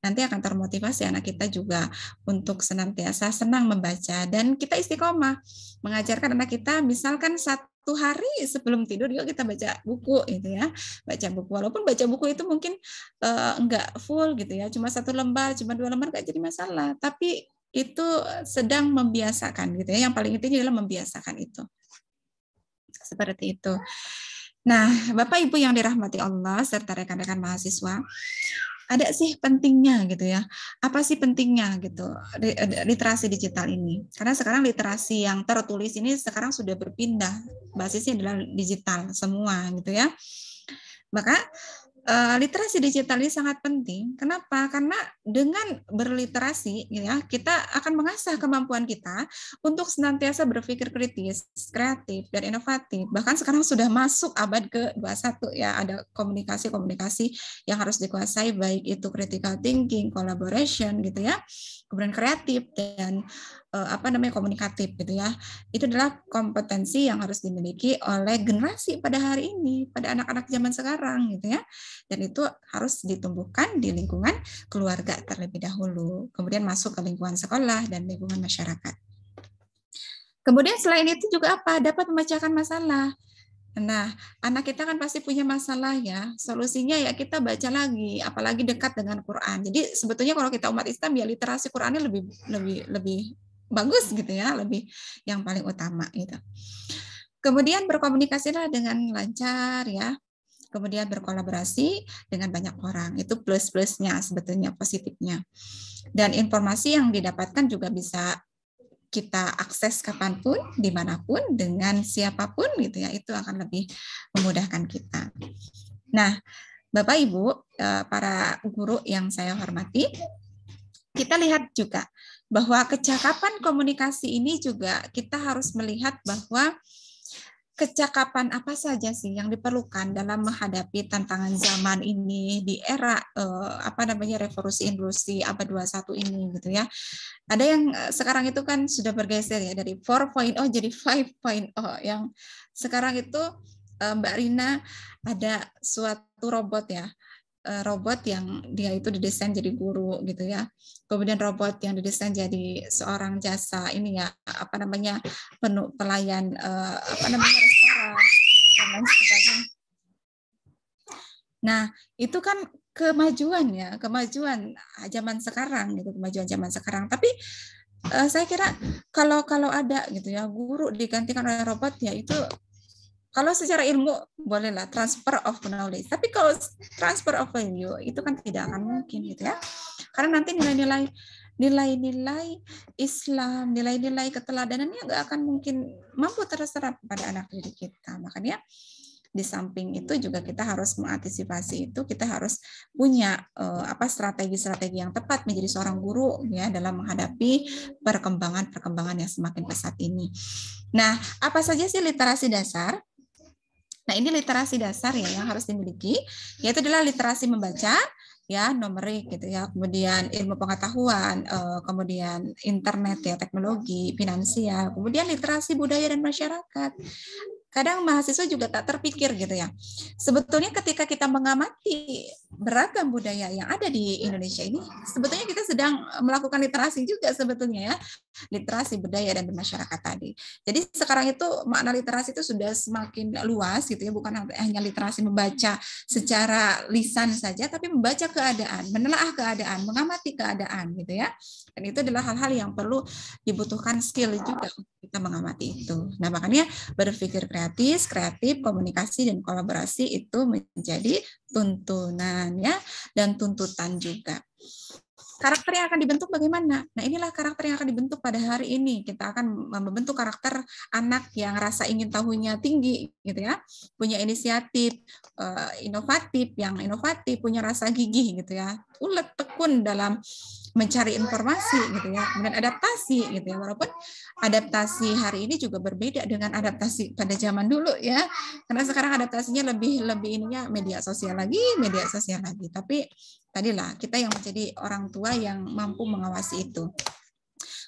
nanti akan termotivasi anak kita juga untuk senantiasa senang membaca dan kita istiqomah mengajarkan anak kita misalkan satu satu hari sebelum tidur juga kita baca buku gitu ya baca buku walaupun baca buku itu mungkin uh, eh, enggak full gitu ya cuma satu lembar cuma dua lembar enggak jadi masalah tapi itu sedang membiasakan gitu ya yang paling penting adalah membiasakan itu seperti itu nah bapak ibu yang dirahmati Allah serta rekan-rekan mahasiswa ada sih pentingnya gitu ya. Apa sih pentingnya gitu hmm. eh, literasi digital ini? Karena sekarang literasi yang tertulis ini sekarang sudah berpindah basisnya adalah digital semua gitu ya. Maka Eh, literasi digital ini sangat penting. Kenapa? Karena dengan berliterasi, ya, kita akan mengasah kemampuan kita untuk senantiasa berpikir kritis, kreatif, dan inovatif. Bahkan sekarang sudah masuk abad ke-21 ya, ada komunikasi-komunikasi yang harus dikuasai baik itu critical thinking, collaboration gitu ya kemudian kreatif dan uh, apa namanya komunikatif gitu ya. Itu adalah kompetensi yang harus dimiliki oleh generasi pada hari ini, pada anak-anak zaman sekarang gitu ya. Dan itu harus ditumbuhkan di lingkungan keluarga terlebih dahulu, kemudian masuk ke lingkungan sekolah dan lingkungan masyarakat. Kemudian selain itu juga apa? Dapat memecahkan masalah. Nah, anak kita kan pasti punya masalah ya. Solusinya ya kita baca lagi, apalagi dekat dengan Quran. Jadi sebetulnya kalau kita umat Islam ya literasi Qurannya lebih lebih lebih bagus gitu ya, lebih yang paling utama gitu. Kemudian berkomunikasilah dengan lancar ya. Kemudian berkolaborasi dengan banyak orang. Itu plus-plusnya sebetulnya positifnya. Dan informasi yang didapatkan juga bisa kita akses kapanpun, dimanapun, dengan siapapun gitu ya, itu akan lebih memudahkan kita. Nah, Bapak Ibu, eh, para guru yang saya hormati, kita lihat juga bahwa kecakapan komunikasi ini juga kita harus melihat bahwa kecakapan apa saja sih yang diperlukan dalam menghadapi tantangan zaman ini di era uh, apa namanya revolusi industri abad 21 ini gitu ya. Ada yang eh, sekarang itu kan sudah bergeser ya dari 4.0 jadi 5.0 yang sekarang itu uh, Mbak Rina ada suatu robot ya Eh, robot yang dia itu didesain jadi guru gitu ya. Kemudian robot yang didesain jadi seorang jasa ini ya apa namanya penuh pelayan uh, apa namanya restoran dan Nah, itu kan kemajuan ya, kemajuan zaman sekarang gitu, kemajuan zaman sekarang. Tapi uh, saya kira kalau kalau ada gitu ya guru digantikan oleh robot ya itu kalau secara ilmu bolehlah transfer of knowledge, tapi kalau transfer of value itu kan tidak akan mungkin gitu ya. Karena nanti nilai-nilai nilai-nilai Islam, nilai-nilai keteladanannya nggak akan mungkin mampu terserap pada anak didik kita. Makanya di samping itu juga kita harus mengantisipasi itu, kita harus punya uh, apa strategi-strategi yang tepat menjadi seorang guru ya dalam menghadapi perkembangan-perkembangan yang semakin pesat ini. Nah, apa saja sih literasi dasar? Nah, ini literasi dasar ya yang harus dimiliki, yaitu adalah literasi membaca, ya numerik gitu ya kemudian ilmu pengetahuan eh, kemudian internet ya teknologi finansial kemudian literasi budaya dan masyarakat kadang mahasiswa juga tak terpikir gitu ya. Sebetulnya ketika kita mengamati beragam budaya yang ada di Indonesia ini, sebetulnya kita sedang melakukan literasi juga sebetulnya ya, literasi budaya dan bermasyarakat tadi. Jadi sekarang itu makna literasi itu sudah semakin luas gitu ya, bukan hanya literasi membaca secara lisan saja, tapi membaca keadaan, menelaah keadaan, mengamati keadaan gitu ya. Dan itu adalah hal-hal yang perlu dibutuhkan skill juga untuk kita mengamati itu. Nah, makanya berpikir kreatif, kreatif, komunikasi dan kolaborasi itu menjadi tuntunannya dan tuntutan juga karakter yang akan dibentuk bagaimana? Nah, inilah karakter yang akan dibentuk pada hari ini. Kita akan membentuk karakter anak yang rasa ingin tahunya tinggi, gitu ya, punya inisiatif, eh, inovatif, yang inovatif, punya rasa gigih, gitu ya, ulet tekun dalam mencari informasi gitu ya, kemudian adaptasi gitu ya. Walaupun adaptasi hari ini juga berbeda dengan adaptasi pada zaman dulu ya. Karena sekarang adaptasinya lebih lebih ininya media sosial lagi, media sosial lagi. Tapi tadilah kita yang menjadi orang tua yang mampu mengawasi itu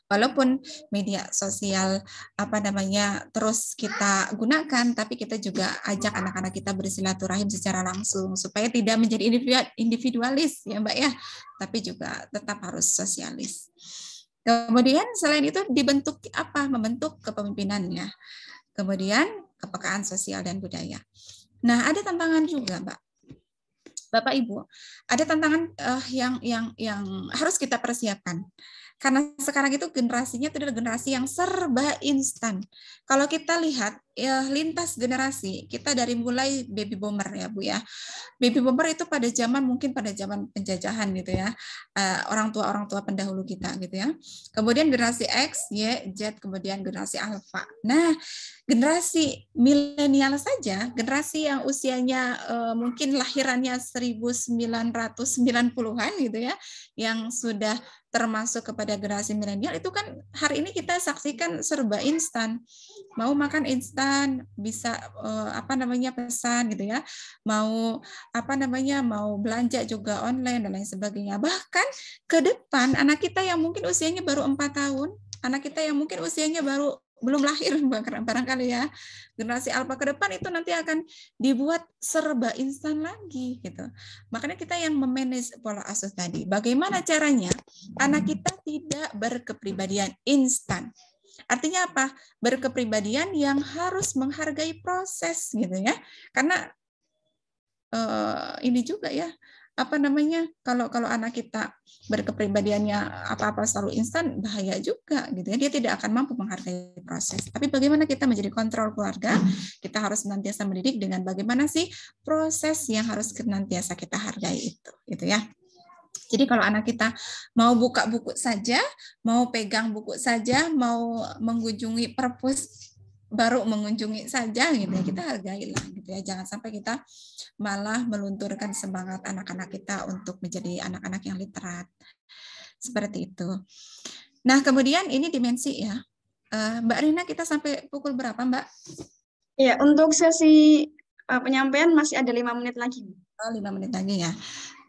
walaupun media sosial apa namanya terus kita gunakan tapi kita juga ajak anak-anak kita bersilaturahim secara langsung supaya tidak menjadi individualis ya Mbak ya tapi juga tetap harus sosialis. Kemudian selain itu dibentuk apa? Membentuk kepemimpinannya. Kemudian kepekaan sosial dan budaya. Nah, ada tantangan juga, Mbak. Bapak Ibu, ada tantangan uh, yang yang yang harus kita persiapkan. Karena sekarang itu generasinya itu adalah generasi yang serba instan. Kalau kita lihat ya, lintas generasi. Kita dari mulai baby boomer ya Bu ya. Baby boomer itu pada zaman mungkin pada zaman penjajahan gitu ya. Uh, orang tua orang tua pendahulu kita gitu ya. Kemudian generasi X, Y, Z, kemudian generasi alpha. Nah, generasi milenial saja, generasi yang usianya uh, mungkin lahirannya 1990-an gitu ya, yang sudah termasuk kepada generasi milenial itu kan hari ini kita saksikan serba instan. Mau makan instan pesan bisa uh, apa namanya pesan gitu ya mau apa namanya mau belanja juga online dan lain sebagainya bahkan ke depan anak kita yang mungkin usianya baru empat tahun anak kita yang mungkin usianya baru belum lahir barangkali ya generasi alpha ke depan itu nanti akan dibuat serba instan lagi gitu makanya kita yang memanage pola asuh tadi bagaimana caranya anak kita tidak berkepribadian instan Artinya apa? Berkepribadian yang harus menghargai proses gitu ya. Karena eh, ini juga ya, apa namanya? Kalau kalau anak kita berkepribadiannya apa-apa selalu instan, bahaya juga gitu ya. Dia tidak akan mampu menghargai proses. Tapi bagaimana kita menjadi kontrol keluarga? Kita harus senantiasa mendidik dengan bagaimana sih proses yang harus senantiasa kita hargai itu, gitu ya. Jadi kalau anak kita mau buka buku saja, mau pegang buku saja, mau mengunjungi perpus baru mengunjungi saja gitu ya kita hargailah gitu ya jangan sampai kita malah melunturkan semangat anak-anak kita untuk menjadi anak-anak yang literat seperti itu. Nah kemudian ini dimensi ya eh, Mbak Rina kita sampai pukul berapa Mbak? Ya untuk sesi eh, penyampaian masih ada lima menit lagi. Oh, lima menit lagi ya.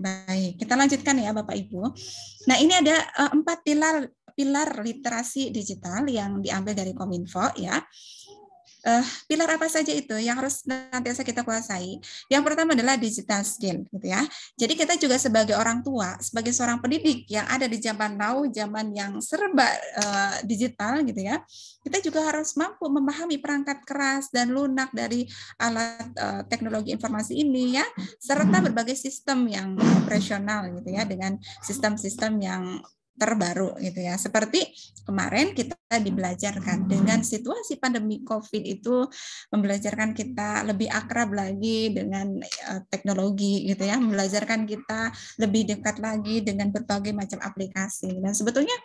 Baik, kita lanjutkan ya Bapak Ibu. Nah, ini ada eh, empat pilar pilar literasi digital yang diambil dari Kominfo ya uh, pilar apa saja itu yang harus nantiasa kita kuasai. Yang pertama adalah digital skill, gitu ya. Jadi kita juga sebagai orang tua, sebagai seorang pendidik yang ada di zaman now, zaman yang serba uh, digital, gitu ya, kita juga harus mampu memahami perangkat keras dan lunak dari alat uh, teknologi informasi ini, ya, serta berbagai sistem yang operasional, gitu ya, dengan sistem-sistem yang terbaru gitu ya. Seperti kemarin kita dibelajarkan dengan situasi pandemi Covid itu membelajarkan kita lebih akrab lagi dengan uh, teknologi gitu ya, membelajarkan kita lebih dekat lagi dengan berbagai macam aplikasi. Dan sebetulnya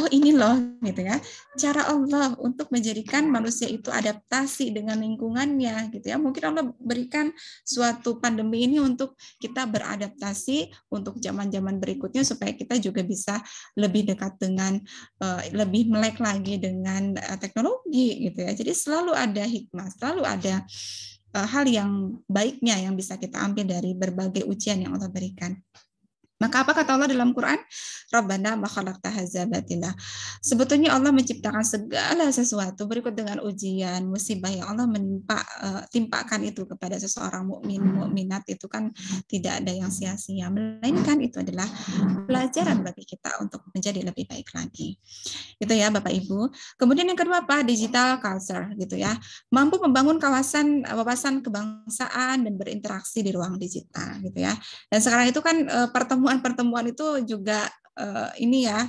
oh ini loh gitu ya cara Allah untuk menjadikan manusia itu adaptasi dengan lingkungannya gitu ya mungkin Allah berikan suatu pandemi ini untuk kita beradaptasi untuk zaman-zaman berikutnya supaya kita juga bisa lebih dekat dengan eh, lebih melek lagi dengan eh, teknologi gitu ya jadi selalu ada hikmah selalu ada eh, hal yang baiknya yang bisa kita ambil dari berbagai ujian yang Allah berikan. Maka apa kata Allah dalam Quran? Rabbana makhalaqta hazabatina. Sebetulnya Allah menciptakan segala sesuatu berikut dengan ujian, musibah yang Allah menimpa, uh, timpakan itu kepada seseorang mukmin mukminat itu kan tidak ada yang sia-sia, melainkan itu adalah pelajaran bagi kita untuk menjadi lebih baik lagi. Itu ya Bapak Ibu. Kemudian yang kedua apa? Digital culture gitu ya. Mampu membangun kawasan eh, wawasan kebangsaan dan berinteraksi di ruang digital gitu ya. Dan sekarang itu kan uh, pertemuan pertemuan-pertemuan itu juga uh, ini ya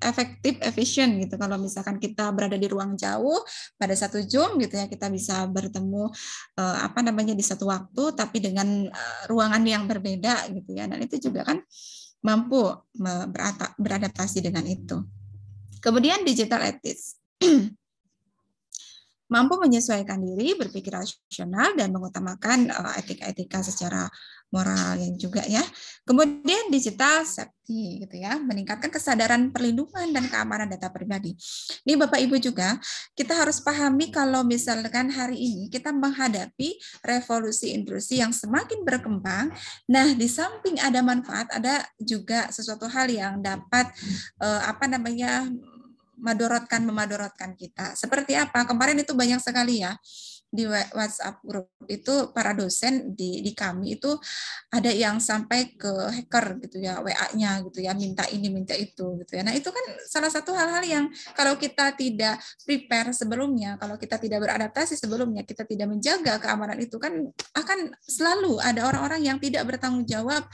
efektif, efisien gitu. Kalau misalkan kita berada di ruang jauh pada satu Zoom gitu ya, kita bisa bertemu uh, apa namanya di satu waktu tapi dengan uh, ruangan yang berbeda gitu ya. Dan itu juga kan mampu beradaptasi dengan itu. Kemudian digital ethics. mampu menyesuaikan diri, berpikir rasional, dan mengutamakan eh, etika-etika secara moral yang juga ya. Kemudian digital safety gitu ya, meningkatkan kesadaran perlindungan dan keamanan data pribadi. Ini Bapak Ibu juga kita harus pahami kalau misalkan hari ini kita menghadapi revolusi industri yang semakin berkembang. Nah, di samping ada manfaat, ada juga sesuatu hal yang dapat eh, apa namanya memadorotkan memadorotkan kita. Seperti apa? Kemarin itu banyak sekali ya di WhatsApp grup itu para dosen di di kami itu ada yang sampai ke hacker gitu ya WA-nya gitu ya minta ini minta itu gitu ya. Nah, itu kan salah satu hal-hal yang kalau kita tidak prepare sebelumnya, kalau kita tidak beradaptasi sebelumnya, kita tidak menjaga keamanan itu kan akan selalu ada orang-orang yang tidak bertanggung jawab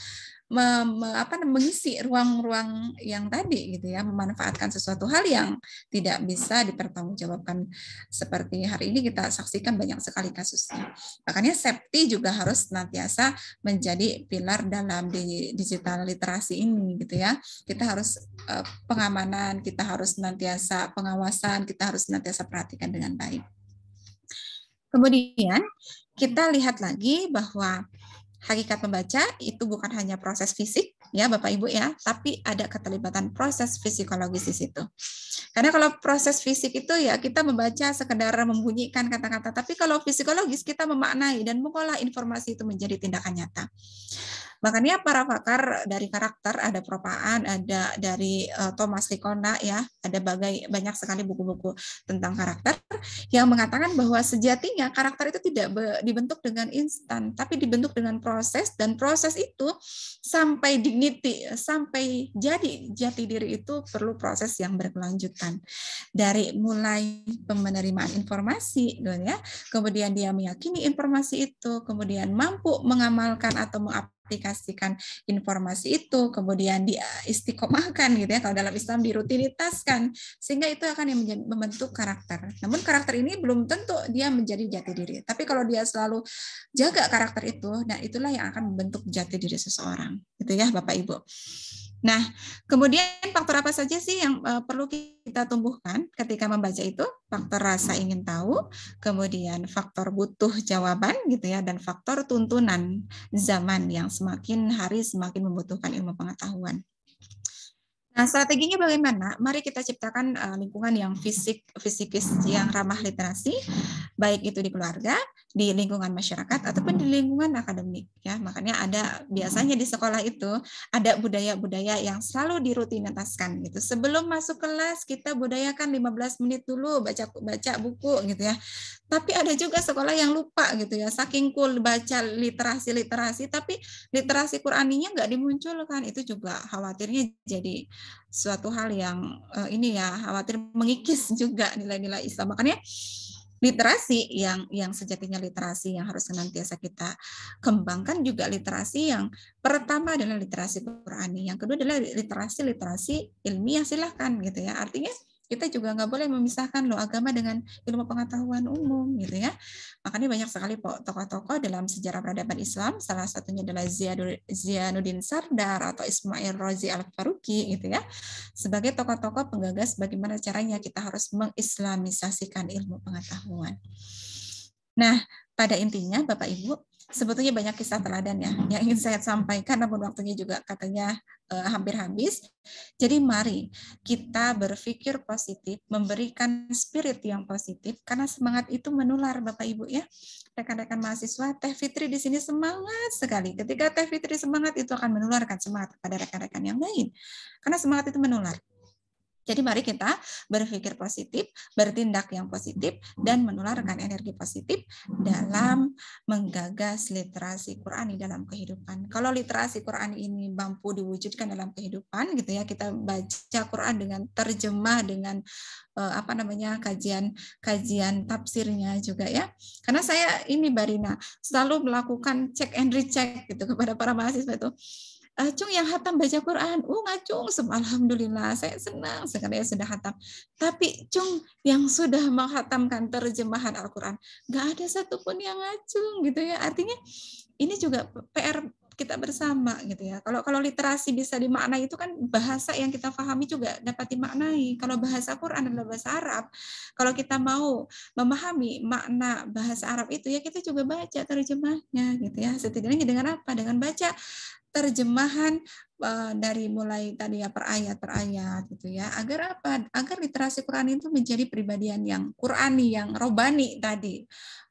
me, me, apa, mengisi ruang-ruang yang tadi gitu ya, memanfaatkan sesuatu hal yang tidak bisa dipertanggungjawabkan seperti hari ini kita saksikan banyak sekali kasusnya. Makanya safety juga harus senantiasa menjadi pilar dalam di digital literasi ini gitu ya. Kita harus eh, pengamanan, kita harus senantiasa pengawasan, kita harus senantiasa perhatikan dengan baik. Kemudian kita lihat lagi bahwa Hakikat membaca itu bukan hanya proses fisik, ya Bapak Ibu ya, tapi ada keterlibatan proses fisikologis di situ. Karena kalau proses fisik itu ya kita membaca sekedar membunyikan kata-kata, tapi kalau fisikologis kita memaknai dan mengolah informasi itu menjadi tindakan nyata. Makanya para pakar dari karakter ada propaan, ada dari eh, Thomas Likona ya, ada bagai banyak sekali buku-buku tentang karakter yang mengatakan bahwa sejatinya karakter itu tidak dibentuk dengan instan, tapi dibentuk dengan proses dan proses itu sampai di Niti sampai jadi jati diri itu perlu proses yang berkelanjutan dari mulai penerimaan informasi gitu ya kemudian dia meyakini informasi itu kemudian mampu mengamalkan atau mengapa mengaplikasikan informasi itu, kemudian istiqomahkan gitu ya, kalau dalam Islam dirutinitaskan, sehingga itu akan yang membentuk karakter. Namun karakter ini belum tentu dia menjadi jati diri, tapi kalau dia selalu jaga karakter itu, nah itulah yang akan membentuk jati diri seseorang, gitu ya Bapak Ibu. Nah, kemudian faktor apa saja sih yang uh, perlu kita tumbuhkan ketika membaca itu? Faktor rasa ingin tahu, kemudian faktor butuh jawaban gitu ya dan faktor tuntunan zaman yang semakin hari semakin membutuhkan ilmu pengetahuan. Nah, strateginya bagaimana? Mari kita ciptakan uh, lingkungan yang fisik fisikis yang ramah literasi, baik itu di keluarga, di lingkungan masyarakat ataupun di lingkungan akademik ya. Makanya ada biasanya di sekolah itu ada budaya-budaya yang selalu dirutinitaskan gitu. Sebelum masuk kelas kita budayakan 15 menit dulu baca baca buku gitu ya. Tapi ada juga sekolah yang lupa gitu ya. Saking cool baca literasi-literasi tapi literasi Quraninya nggak dimunculkan. Itu juga khawatirnya jadi suatu hal yang eh, ini ya khawatir mengikis juga nilai-nilai Islam. Makanya literasi yang yang sejatinya literasi yang harus senantiasa kita kembangkan juga literasi yang pertama adalah literasi Qurani, yang kedua adalah literasi literasi ilmiah silahkan gitu ya. Artinya kita juga nggak boleh memisahkan loh agama dengan ilmu pengetahuan umum gitu ya. Makanya banyak sekali tokoh-tokoh dalam sejarah peradaban Islam, salah satunya adalah Zianuddin Sardar atau Ismail Razi Al-Faruqi gitu ya. Sebagai tokoh-tokoh penggagas bagaimana caranya kita harus mengislamisasikan ilmu pengetahuan. Nah, pada intinya Bapak Ibu sebetulnya banyak kisah teladan ya yang ingin saya sampaikan namun waktunya juga katanya eh, hampir habis. Jadi mari kita berpikir positif, memberikan spirit yang positif karena semangat itu menular Bapak Ibu ya. Rekan-rekan mahasiswa Teh Fitri di sini semangat sekali. Ketika Teh Fitri semangat itu akan menularkan semangat kepada rekan-rekan yang lain. Karena semangat itu menular. Jadi mari kita berpikir positif, bertindak yang positif, dan menularkan energi positif dalam menggagas literasi Quran di dalam kehidupan. Kalau literasi Quran ini mampu diwujudkan dalam kehidupan, gitu ya, kita baca Quran dengan terjemah, dengan eh, apa namanya kajian kajian tafsirnya juga ya. Karena saya ini Barina selalu melakukan check and recheck gitu kepada para mahasiswa itu Acung eh, yang hatam baca Quran, oh ngacung, alhamdulillah, saya senang sekali saya sudah hatam. Tapi cung yang sudah menghatamkan terjemahan Al-Quran, nggak ada satupun yang ngacung gitu ya. Artinya ini juga PR kita bersama gitu ya. Kalau kalau literasi bisa dimaknai itu kan bahasa yang kita pahami juga dapat dimaknai. Kalau bahasa Quran adalah bahasa Arab, kalau kita mau memahami makna bahasa Arab itu ya kita juga baca terjemahnya gitu ya. Setidaknya dengan apa? Dengan baca terjemahan eh, dari mulai tadi ya per ayat per ayat gitu ya agar apa agar literasi Quran itu menjadi pribadian yang Qurani yang robani tadi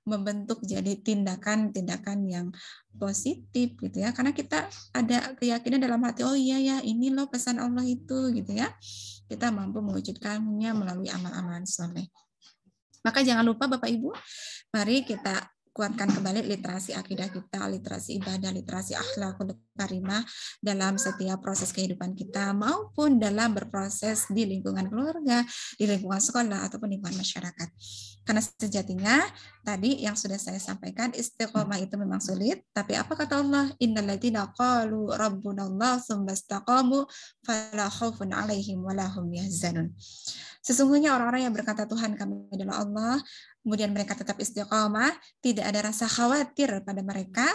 membentuk jadi tindakan-tindakan yang positif gitu ya karena kita ada keyakinan dalam hati oh iya ya ini loh pesan Allah itu gitu ya kita mampu mewujudkannya melalui amal-amalan soleh maka jangan lupa Bapak Ibu mari kita kuatkan kembali literasi akidah kita, literasi ibadah, literasi akhlakul karimah dalam setiap proses kehidupan kita maupun dalam berproses di lingkungan keluarga, di lingkungan sekolah ataupun lingkungan masyarakat. Karena sejatinya tadi yang sudah saya sampaikan istiqomah itu memang sulit, tapi apa kata Allah? Innalladzina qalu rabbunallah tsumastaqamu fala khaufun 'alaihim wala hum yahzanun. Sesungguhnya orang-orang yang berkata Tuhan kami adalah Allah, kemudian mereka tetap istiqomah, tidak ada rasa khawatir pada mereka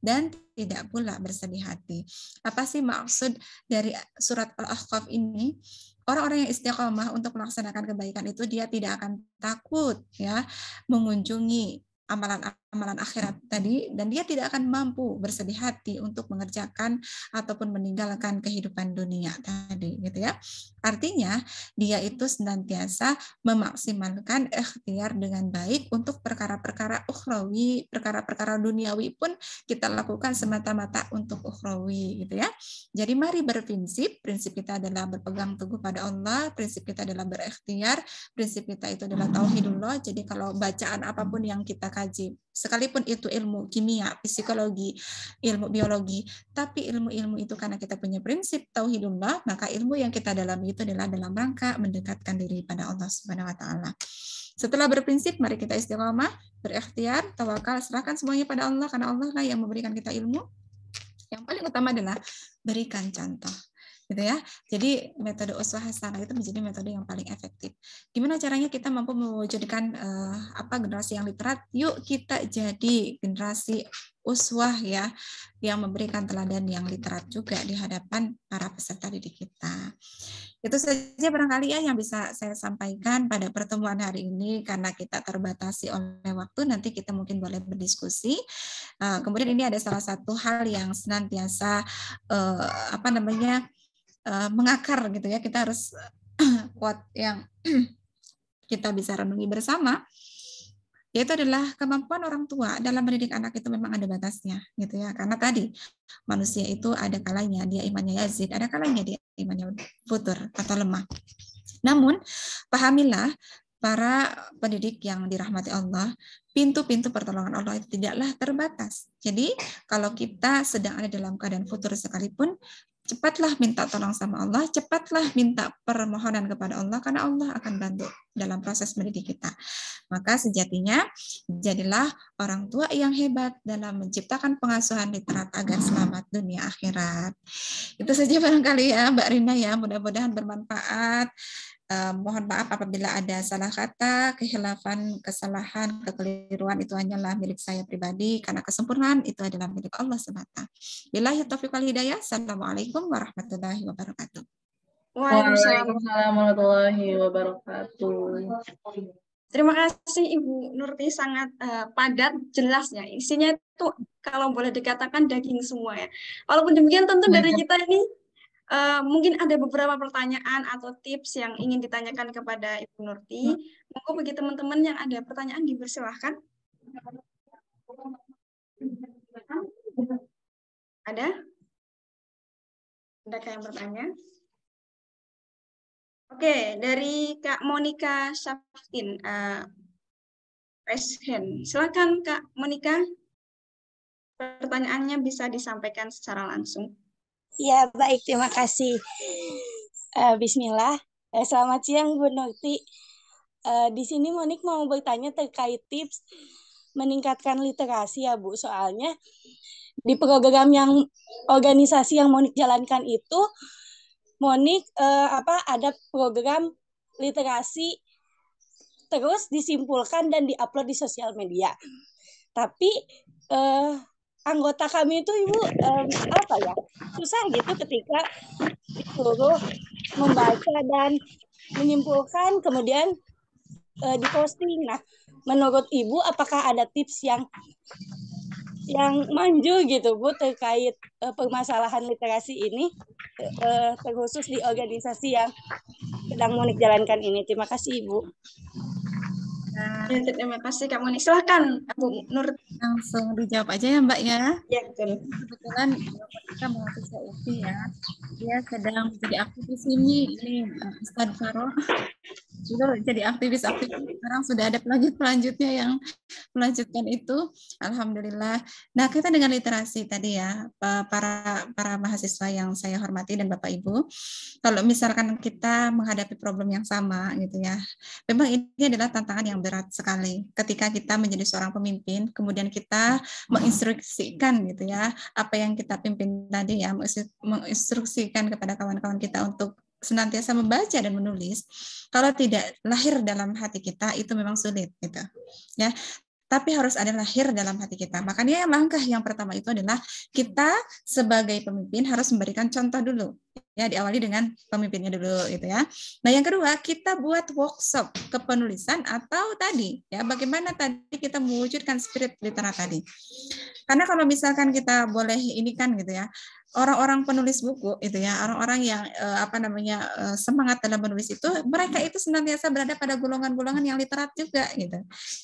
dan tidak pula bersedih hati. Apa sih maksud dari surat Al-Ahqaf ini? orang-orang yang istiqomah untuk melaksanakan kebaikan itu dia tidak akan takut ya mengunjungi amalan amalan akhirat tadi dan dia tidak akan mampu bersedih hati untuk mengerjakan ataupun meninggalkan kehidupan dunia tadi gitu ya. Artinya dia itu senantiasa memaksimalkan ikhtiar dengan baik untuk perkara-perkara ukhrawi, perkara-perkara duniawi pun kita lakukan semata-mata untuk ukhrawi gitu ya. Jadi mari berprinsip, prinsip kita adalah berpegang teguh pada Allah, prinsip kita adalah berikhtiar, prinsip kita itu adalah tauhidullah. Jadi kalau bacaan apapun yang kita kaji sekalipun itu ilmu kimia, psikologi, ilmu biologi, tapi ilmu-ilmu itu karena kita punya prinsip tauhidullah, maka ilmu yang kita dalami itu adalah dalam rangka mendekatkan diri pada Allah Subhanahu wa taala. Setelah berprinsip, mari kita istiqomah, berikhtiar, tawakal, serahkan semuanya pada Allah karena Allah lah yang memberikan kita ilmu. Yang paling utama adalah berikan contoh gitu ya. Jadi metode usaha hasanah itu menjadi metode yang paling efektif gimana caranya kita mampu mewujudkan uh, apa generasi yang literat yuk kita jadi generasi uswah ya yang memberikan teladan yang literat juga di hadapan para peserta didik kita itu saja barangkali ya yang bisa saya sampaikan pada pertemuan hari ini karena kita terbatasi oleh waktu nanti kita mungkin boleh berdiskusi uh, kemudian ini ada salah satu hal yang senantiasa uh, apa namanya uh, mengakar gitu ya kita harus kuat yang kita bisa renungi bersama yaitu adalah kemampuan orang tua dalam mendidik anak itu memang ada batasnya gitu ya karena tadi manusia itu ada kalanya dia imannya yazid ada kalanya dia imannya futur atau lemah namun pahamilah para pendidik yang dirahmati Allah pintu-pintu pertolongan Allah itu tidaklah terbatas jadi kalau kita sedang ada dalam keadaan futur sekalipun cepatlah minta tolong sama Allah, cepatlah minta permohonan kepada Allah karena Allah akan bantu dalam proses mendidik kita. Maka sejatinya jadilah orang tua yang hebat dalam menciptakan pengasuhan literat agar selamat dunia akhirat. Itu saja barangkali ya Mbak Rina ya, mudah-mudahan bermanfaat eh, mohon maaf apabila ada salah kata, kehilafan, kesalahan, kekeliruan itu hanyalah milik saya pribadi karena kesempurnaan itu adalah milik Allah semata. Billahi taufiq wal hidayah. Assalamualaikum warahmatullahi wabarakatuh. Waalaikumsalam warahmatullahi wabarakatuh. Terima kasih Ibu Nurti sangat uh, padat jelasnya. Isinya itu kalau boleh dikatakan daging semua ya. Walaupun demikian tentu dari iya. kita ini Eh, mungkin ada beberapa pertanyaan atau tips yang ingin ditanyakan kepada Ibu Nurti. Nah. Monggo bagi teman-teman yang ada pertanyaan dipersilahkan. Ada? Ada yang bertanya? Oke, dari Kak Monika Syaftin, uh, Silakan Kak Monika, pertanyaannya bisa disampaikan secara langsung. Ya, baik. Terima kasih. Uh, Bismillah. Uh, selamat siang, Bu Nurti. Uh, di sini Monik mau bertanya terkait tips meningkatkan literasi ya, Bu. Soalnya di program yang organisasi yang Monik jalankan itu, Monik uh, apa ada program literasi terus disimpulkan dan diupload di sosial media. Tapi uh, anggota kami itu ibu um, apa ya susah gitu ketika disuruh membaca dan menyimpulkan kemudian uh, diposting. Nah, menurut ibu apakah ada tips yang yang manju gitu bu terkait uh, permasalahan literasi ini uh, terkhusus di organisasi yang sedang mau jalankan ini. Terima kasih ibu. Ya, terima kasih Kak Moni. Silahkan Bu Nur. Langsung dijawab aja ya Mbak ya. Ya betul. Kebetulan kita mahasiswa UPI ya. Dia sedang jadi aktivis ini. Ini eh, Ustadz Faro. Dulu jadi aktivis-aktivis. Sekarang sudah ada pelanjut-pelanjutnya yang melanjutkan itu. Alhamdulillah. Nah kita dengan literasi tadi ya. Para para mahasiswa yang saya hormati dan Bapak Ibu. Kalau misalkan kita menghadapi problem yang sama gitu ya. Memang ini adalah tantangan yang berat sekali ketika kita menjadi seorang pemimpin, kemudian kita hmm. menginstruksikan gitu ya, apa yang kita pimpin tadi ya, menginstruksikan kepada kawan-kawan kita untuk senantiasa membaca dan menulis kalau tidak lahir dalam hati kita itu memang sulit gitu ya tapi harus ada lahir dalam hati kita. Makanya yang langkah yang pertama itu adalah kita sebagai pemimpin harus memberikan contoh dulu. Ya, diawali dengan pemimpinnya dulu gitu ya. Nah, yang kedua, kita buat workshop kepenulisan atau tadi ya bagaimana tadi kita mewujudkan spirit literat tadi. Karena kalau misalkan kita boleh ini kan gitu ya orang-orang penulis buku itu ya orang-orang yang eh, apa namanya eh, semangat dalam menulis itu mereka itu senantiasa berada pada golongan-golongan yang literat juga gitu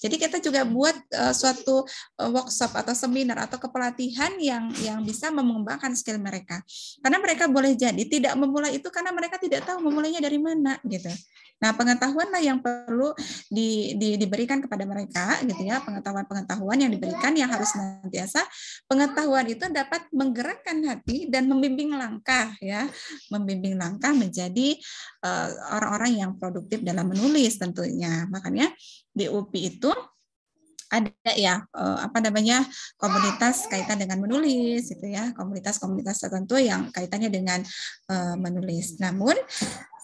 jadi kita juga buat eh, suatu workshop atau seminar atau kepelatihan yang yang bisa mengembangkan skill mereka karena mereka boleh jadi tidak memulai itu karena mereka tidak tahu memulainya dari mana gitu nah pengetahuanlah yang perlu di, di, diberikan kepada mereka gitu ya pengetahuan-pengetahuan yang diberikan yang harus senantiasa pengetahuan itu dapat menggerakkan hati tadi dan membimbing langkah ya, membimbing langkah menjadi eh, orang-orang uh, yang produktif dalam menulis tentunya. Makanya di UPI itu ada ya uh, apa namanya komunitas kaitan dengan menulis gitu ya komunitas-komunitas tertentu yang kaitannya dengan uh, menulis namun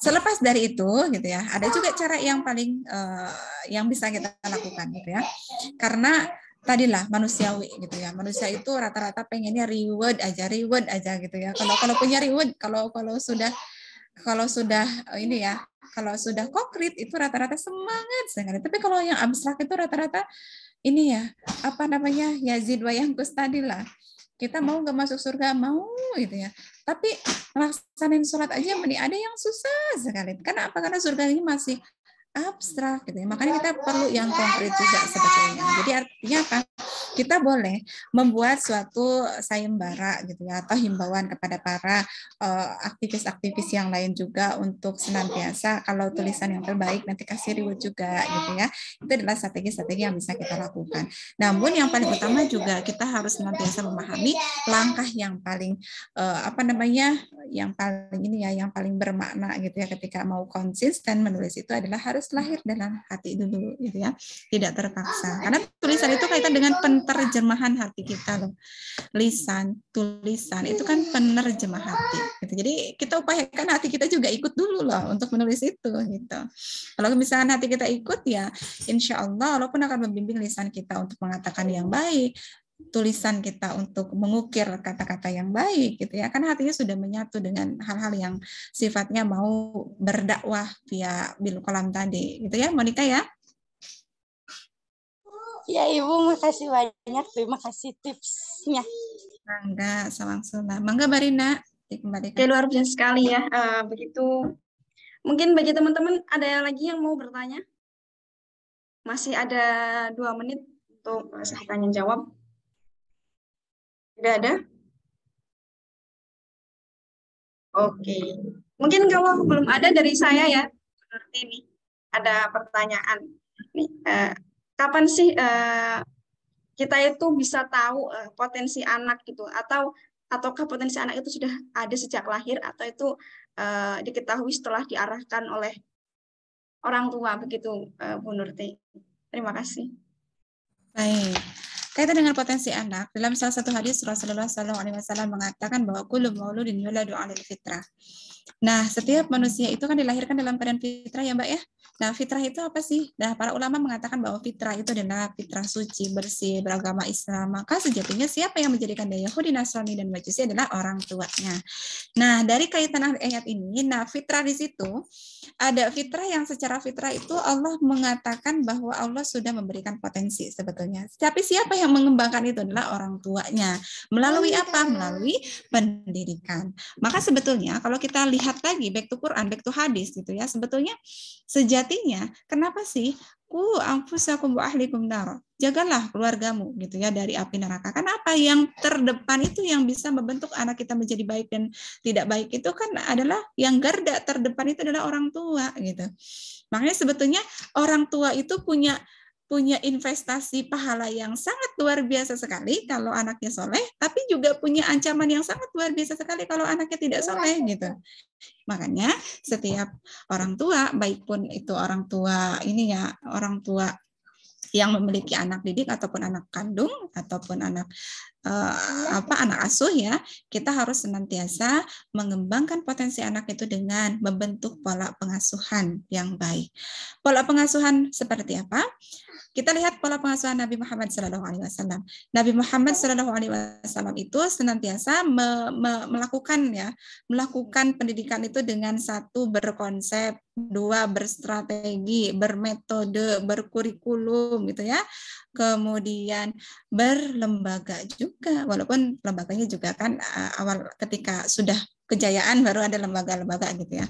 selepas dari itu gitu ya ada juga cara yang paling uh, yang bisa kita lakukan gitu ya karena tadilah manusiawi gitu ya manusia itu rata-rata pengennya reward aja reward aja gitu ya kalau kalau punya reward kalau kalau sudah kalau sudah eh, ini ya kalau sudah konkret itu rata-rata semangat sekali tapi kalau yang abstrak itu rata-rata ini ya apa namanya Yazid Wayangkus tadi lah kita mau nggak masuk surga mau gitu ya tapi melaksanain sholat aja ini ada yang susah sekali karena apa karena surga ini masih abstrak gitu. ya Makanya kita perlu yang konkret juga sebetulnya. Jadi artinya apa? Kita boleh membuat suatu sayembara gitu ya atau himbauan kepada para eh, aktivis-aktivis uh, yang lain juga untuk senantiasa kalau iya. tulisan yang terbaik nanti kasih reward juga gitu ya. Itu adalah strategi-strategi yang bisa kita lakukan. Namun yang paling utama juga kita harus senantiasa memahami langkah yang paling uh, apa namanya? yang paling ini ya yang paling bermakna gitu ya ketika mau konsisten menulis itu adalah harus harus lahir dalam hati dulu gitu ya tidak terpaksa oh, karena tulisan itu kaitan dengan penerjemahan hati kita loh lisan tulisan itu kan penerjemah hati gitu. jadi kita upayakan hati kita juga ikut dulu loh untuk menulis itu gitu kalau misalnya hati kita ikut ya insya Allah Allah akan membimbing lisan kita untuk mengatakan yang baik tulisan kita untuk mengukir kata-kata yang baik gitu ya karena hatinya sudah menyatu dengan hal-hal yang sifatnya mau berdakwah via bil kolam tadi gitu ya Monica ya ya ibu makasih banyak terima kasih tipsnya mangga sama sunnah mangga Barina dikembalikan ya, luar biasa sekali ya uh, begitu mungkin bagi teman-teman ada yang lagi yang mau bertanya masih ada dua menit untuk saya tanya jawab tidak ada? Oke. Mungkin kalau belum ada dari saya ya, menurut ini ada pertanyaan. Nih, eh, kapan sih eh, kita itu bisa tahu eh, potensi anak gitu atau ataukah potensi anak itu sudah ada sejak lahir atau itu eh, diketahui setelah diarahkan oleh orang tua begitu eh, Bu Nurti. Terima kasih. Baik. Kaitan dengan potensi anak, dalam salah satu hadis Rasulullah SAW mengatakan bahwa kulum mauludin yuladu alil fitrah. Nah, setiap manusia itu kan dilahirkan dalam keadaan fitrah ya, Mbak ya. Nah, fitrah itu apa sih? Nah, para ulama mengatakan bahwa fitrah itu adalah fitrah suci, bersih, beragama Islam. Maka sejatinya siapa yang menjadikan dia Yahudi, Nasrani, dan Majusi adalah orang tuanya. Nah, dari kaitan ayat ini, nah fitrah di situ ada fitrah yang secara fitrah itu Allah mengatakan bahwa Allah sudah memberikan potensi sebetulnya. Tapi siapa yang mengembangkan itu adalah orang tuanya. Melalui oh, iya, apa? Melalui pendidikan. Maka sebetulnya kalau kita lihat melihat lagi back to Quran, back to hadis gitu ya. Sebetulnya sejatinya kenapa sih ku anfusakum wa ahlikum nara. Jagalah keluargamu gitu ya dari api neraka. Karena apa yang terdepan itu yang bisa membentuk anak kita menjadi baik dan tidak baik itu kan adalah yang garda terdepan itu adalah orang tua gitu. Makanya sebetulnya orang tua itu punya punya investasi pahala yang sangat luar biasa sekali kalau anaknya soleh, tapi juga punya ancaman yang sangat luar biasa sekali kalau anaknya tidak soleh gitu. Makanya setiap orang tua, baik pun itu orang tua ini ya orang tua yang memiliki anak didik ataupun anak kandung ataupun anak eh, apa anak asuh ya kita harus senantiasa mengembangkan potensi anak itu dengan membentuk pola pengasuhan yang baik pola pengasuhan seperti apa kita lihat pola pengasuhan Nabi Muhammad Shallallahu Alaihi Wasallam. Nabi Muhammad Shallallahu Alaihi Wasallam itu senantiasa me, me, melakukan ya, melakukan pendidikan itu dengan satu berkonsep, dua berstrategi, bermetode, berkurikulum gitu ya. Kemudian berlembaga juga, walaupun lembaganya juga kan eh, awal ketika sudah kejayaan baru ada lembaga-lembaga gitu ya.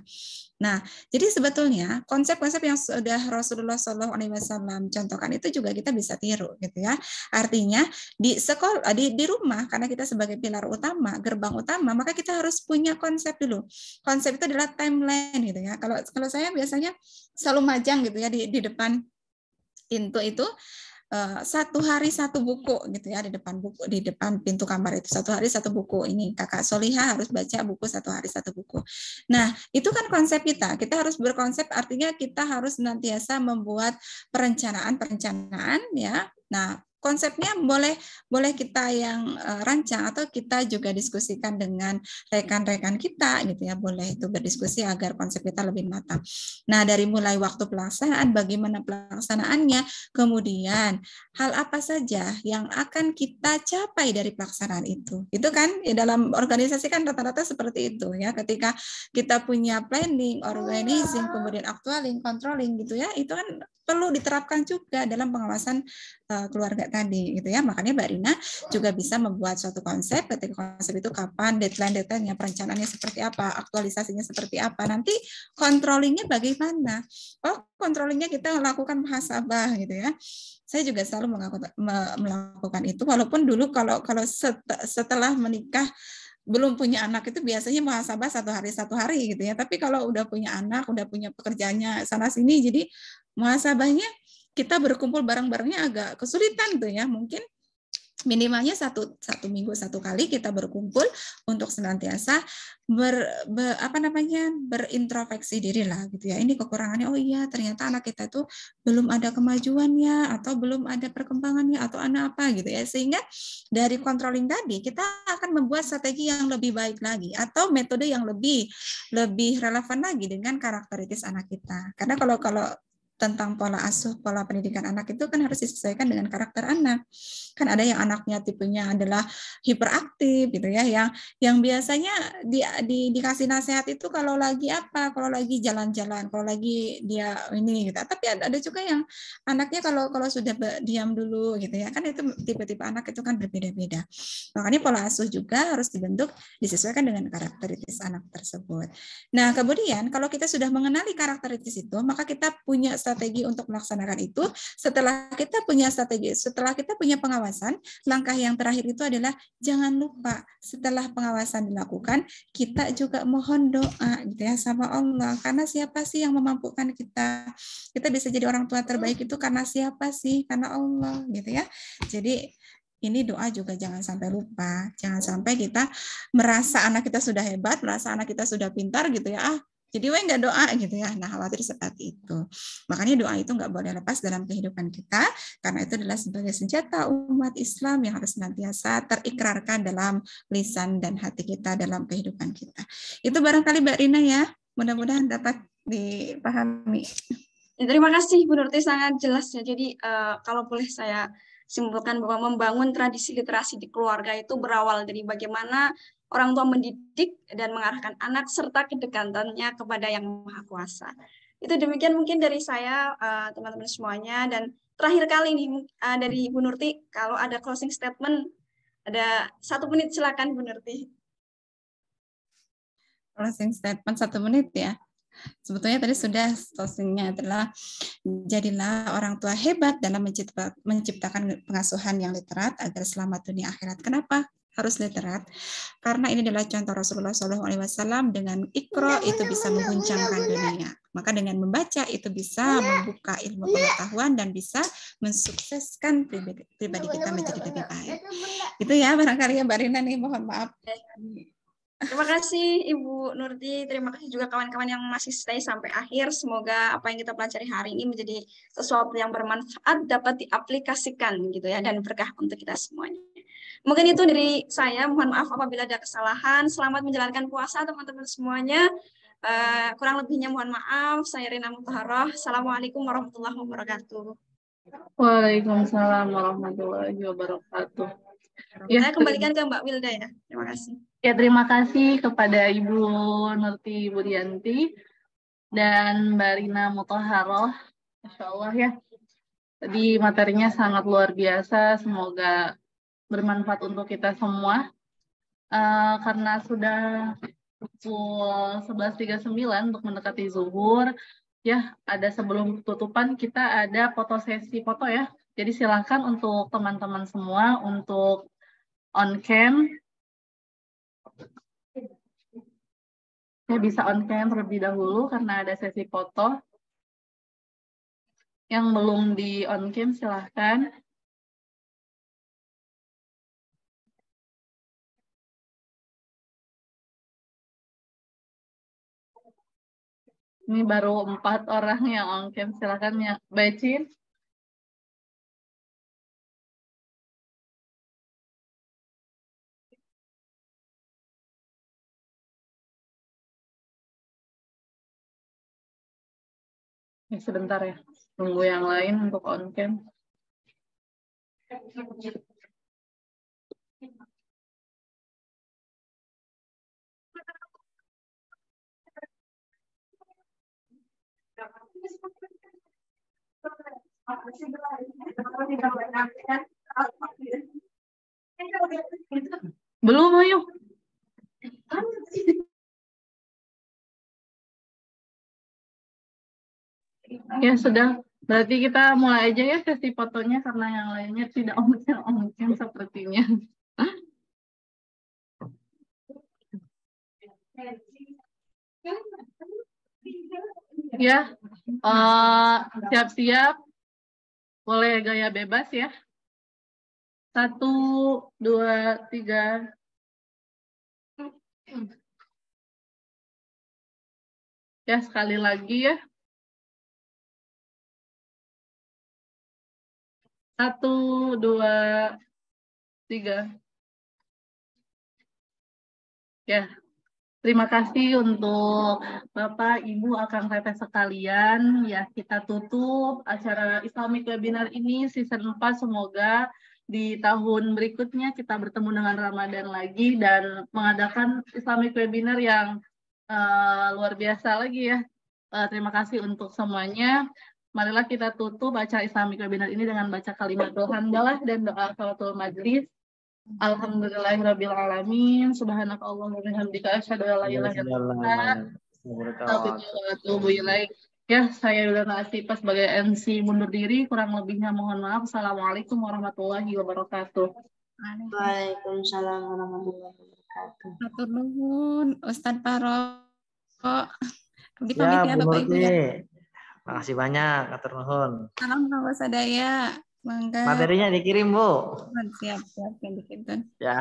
Nah, jadi sebetulnya konsep-konsep yang sudah Rasulullah Shallallahu Alaihi Wasallam contohkan itu juga kita bisa tiru, gitu ya. Artinya di sekolah, eh, di, di rumah, karena kita sebagai pilar utama, gerbang utama, maka kita harus punya konsep dulu. Konsep itu adalah timeline, gitu ya. Kalau kalau saya biasanya selalu majang, gitu ya, di di depan pintu itu Eh, satu hari satu buku gitu ya di depan buku di depan pintu kamar itu satu hari satu buku ini kakak Solihah harus baca buku satu hari satu buku. Nah itu kan konsep kita kita harus berkonsep artinya kita harus senantiasa membuat perencanaan perencanaan ya. Nah konsepnya boleh boleh kita yang uh, rancang atau kita juga diskusikan dengan rekan-rekan kita gitu ya boleh itu berdiskusi agar konsep kita lebih matang. Nah dari mulai waktu pelaksanaan bagaimana pelaksanaannya kemudian hal apa saja yang akan kita capai dari pelaksanaan itu itu kan ya dalam organisasi kan rata-rata seperti itu ya ketika kita punya planning, oh, iya. organizing, kemudian actualing, controlling gitu ya itu kan perlu diterapkan juga dalam pengawasan Eh, keluarga tadi gitu ya makanya Mbak Rina juga bisa membuat suatu konsep ketika konsep itu kapan deadline deadline-nya perencanaannya seperti apa aktualisasinya seperti apa nanti controllingnya bagaimana oh controllingnya kita lakukan muhasabah gitu ya saya juga selalu melakukan itu walaupun dulu kalau kalau setelah menikah belum punya anak itu biasanya muhasabah satu hari satu hari gitu ya tapi kalau udah punya anak udah punya pekerjaannya sana sini jadi muhasabahnya kita berkumpul bareng-barengnya agak kesulitan tuh gitu ya mungkin minimalnya satu satu minggu satu kali kita berkumpul untuk senantiasa ber, ber apa namanya berintrospeksi diri lah gitu ya ini kekurangannya oh iya ternyata anak kita itu belum ada kemajuannya atau belum ada perkembangannya atau anak apa gitu ya sehingga dari controlling tadi kita akan membuat strategi yang lebih baik lagi atau metode yang lebih lebih relevan lagi dengan karakteristik anak kita karena kalau kalau tentang pola asuh, pola pendidikan anak itu kan harus disesuaikan dengan karakter anak. Kan ada yang anaknya tipenya adalah hiperaktif gitu ya, yang yang biasanya di, di dikasih nasihat itu kalau lagi apa, kalau lagi jalan-jalan, kalau lagi dia ini gitu. Tapi ada, ada juga yang anaknya kalau kalau sudah diam dulu gitu ya, kan itu tipe-tipe anak itu kan berbeda-beda. Makanya pola asuh juga harus dibentuk disesuaikan dengan karakteristik anak tersebut. Nah kemudian kalau kita sudah mengenali karakteristik itu, maka kita punya strategi untuk melaksanakan itu. Setelah kita punya strategi, setelah kita punya pengawasan, langkah yang terakhir itu adalah jangan lupa setelah pengawasan dilakukan, kita juga mohon doa gitu ya sama Allah. Karena siapa sih yang memampukan kita? Kita bisa jadi orang tua terbaik itu karena siapa sih? Karena Allah gitu ya. Jadi ini doa juga jangan sampai lupa, jangan sampai kita merasa anak kita sudah hebat, merasa anak kita sudah pintar gitu ya, ah jadi we nggak doa gitu ya. Nah khawatir seperti itu. Makanya doa itu nggak boleh lepas dalam kehidupan kita karena itu adalah sebagai senjata umat Islam yang harus senantiasa terikrarkan dalam lisan dan hati kita dalam kehidupan kita. Itu barangkali Mbak Rina ya. Mudah-mudahan dapat dipahami. Ya, terima kasih Bu Nurti sangat jelas ya. Jadi uh, kalau boleh saya simpulkan bahwa membangun tradisi literasi di keluarga itu berawal dari bagaimana orang tua mendidik dan mengarahkan anak serta kedekatannya kepada yang maha kuasa. Itu demikian mungkin dari saya eh, teman-teman uh, semuanya dan terakhir kali nih uh, dari Bu Nurti kalau ada closing statement ada satu menit silakan Bu Nurti. Closing statement satu menit ya. Sebetulnya tadi sudah closingnya adalah jadilah orang tua hebat dalam menciptakan pengasuhan yang literat agar selamat dunia akhirat. Kenapa? harus literat karena ini adalah contoh Rasulullah Shallallahu Alaihi Wasallam dengan ikro itu bisa mengguncangkan dunia maka dengan membaca itu bisa membuka ilmu pengetahuan dan bisa mensukseskan pribadi, pribadi kita menjadi lebih baik itu ya barangkali ya Mbak nih mohon maaf Terima kasih Ibu Nurdi, terima kasih juga kawan-kawan yang masih stay sampai akhir. Semoga apa yang kita pelajari hari ini menjadi sesuatu yang bermanfaat dapat diaplikasikan gitu ya dan berkah untuk kita semuanya. Mungkin itu dari saya. Mohon maaf apabila ada kesalahan. Selamat menjalankan puasa teman-teman semuanya. Uh, kurang lebihnya mohon maaf. Saya Rina Mutaharoh. Assalamualaikum warahmatullahi wabarakatuh. Waalaikumsalam warahmatullahi wabarakatuh. Ya, saya kembalikan ke Mbak Wilda ya. Terima kasih. Ya, terima kasih kepada Ibu Nurti Budianti dan Mbak Rina Mutoharoh. Masya Allah ya. Tadi materinya sangat luar biasa. Semoga bermanfaat untuk kita semua. Uh, karena sudah pukul 11.39 untuk mendekati zuhur, ya ada sebelum tutupan kita ada foto sesi foto ya. Jadi silahkan untuk teman-teman semua untuk on cam. ya bisa on cam terlebih dahulu karena ada sesi foto. Yang belum di on cam silahkan. Ini baru empat orang yang on cam. Silakan ya, bacin. Ya, sebentar ya, tunggu yang lain untuk on cam. Belum, ayo. Ya, sudah. Berarti kita mulai aja ya sesi fotonya karena yang lainnya tidak omong-omong sepertinya. ya, eh, siap-siap. Uh, siap -siap. Boleh gaya bebas ya. Satu, dua, tiga. Ya, sekali lagi ya. Satu, dua, tiga. Ya, Terima kasih untuk Bapak, Ibu, Akang Teteh sekalian. Ya, kita tutup acara Islamic Webinar ini season 4. Semoga di tahun berikutnya kita bertemu dengan Ramadan lagi dan mengadakan Islamic Webinar yang uh, luar biasa lagi ya. Uh, terima kasih untuk semuanya. Marilah kita tutup baca Islamic Webinar ini dengan baca kalimat Tuhan dan doa salatul majlis. Alhamdulillahirrabbilalamin alamin. Subhanakallah iya, Ya, saya Yudana pas sebagai MC mundur diri. Kurang lebihnya mohon maaf. Assalamualaikum warahmatullahi wabarakatuh. Waalaikumsalam warahmatullahi wabarakatuh. Ustaz Paro. Kok ya, ya Bapak Ibu. Ya. Makasih banyak, Katur nuhun. Salam kawas sadaya. Mangga. Materinya dikirim, Bu. Siap, siap, yang dikirim. Ya.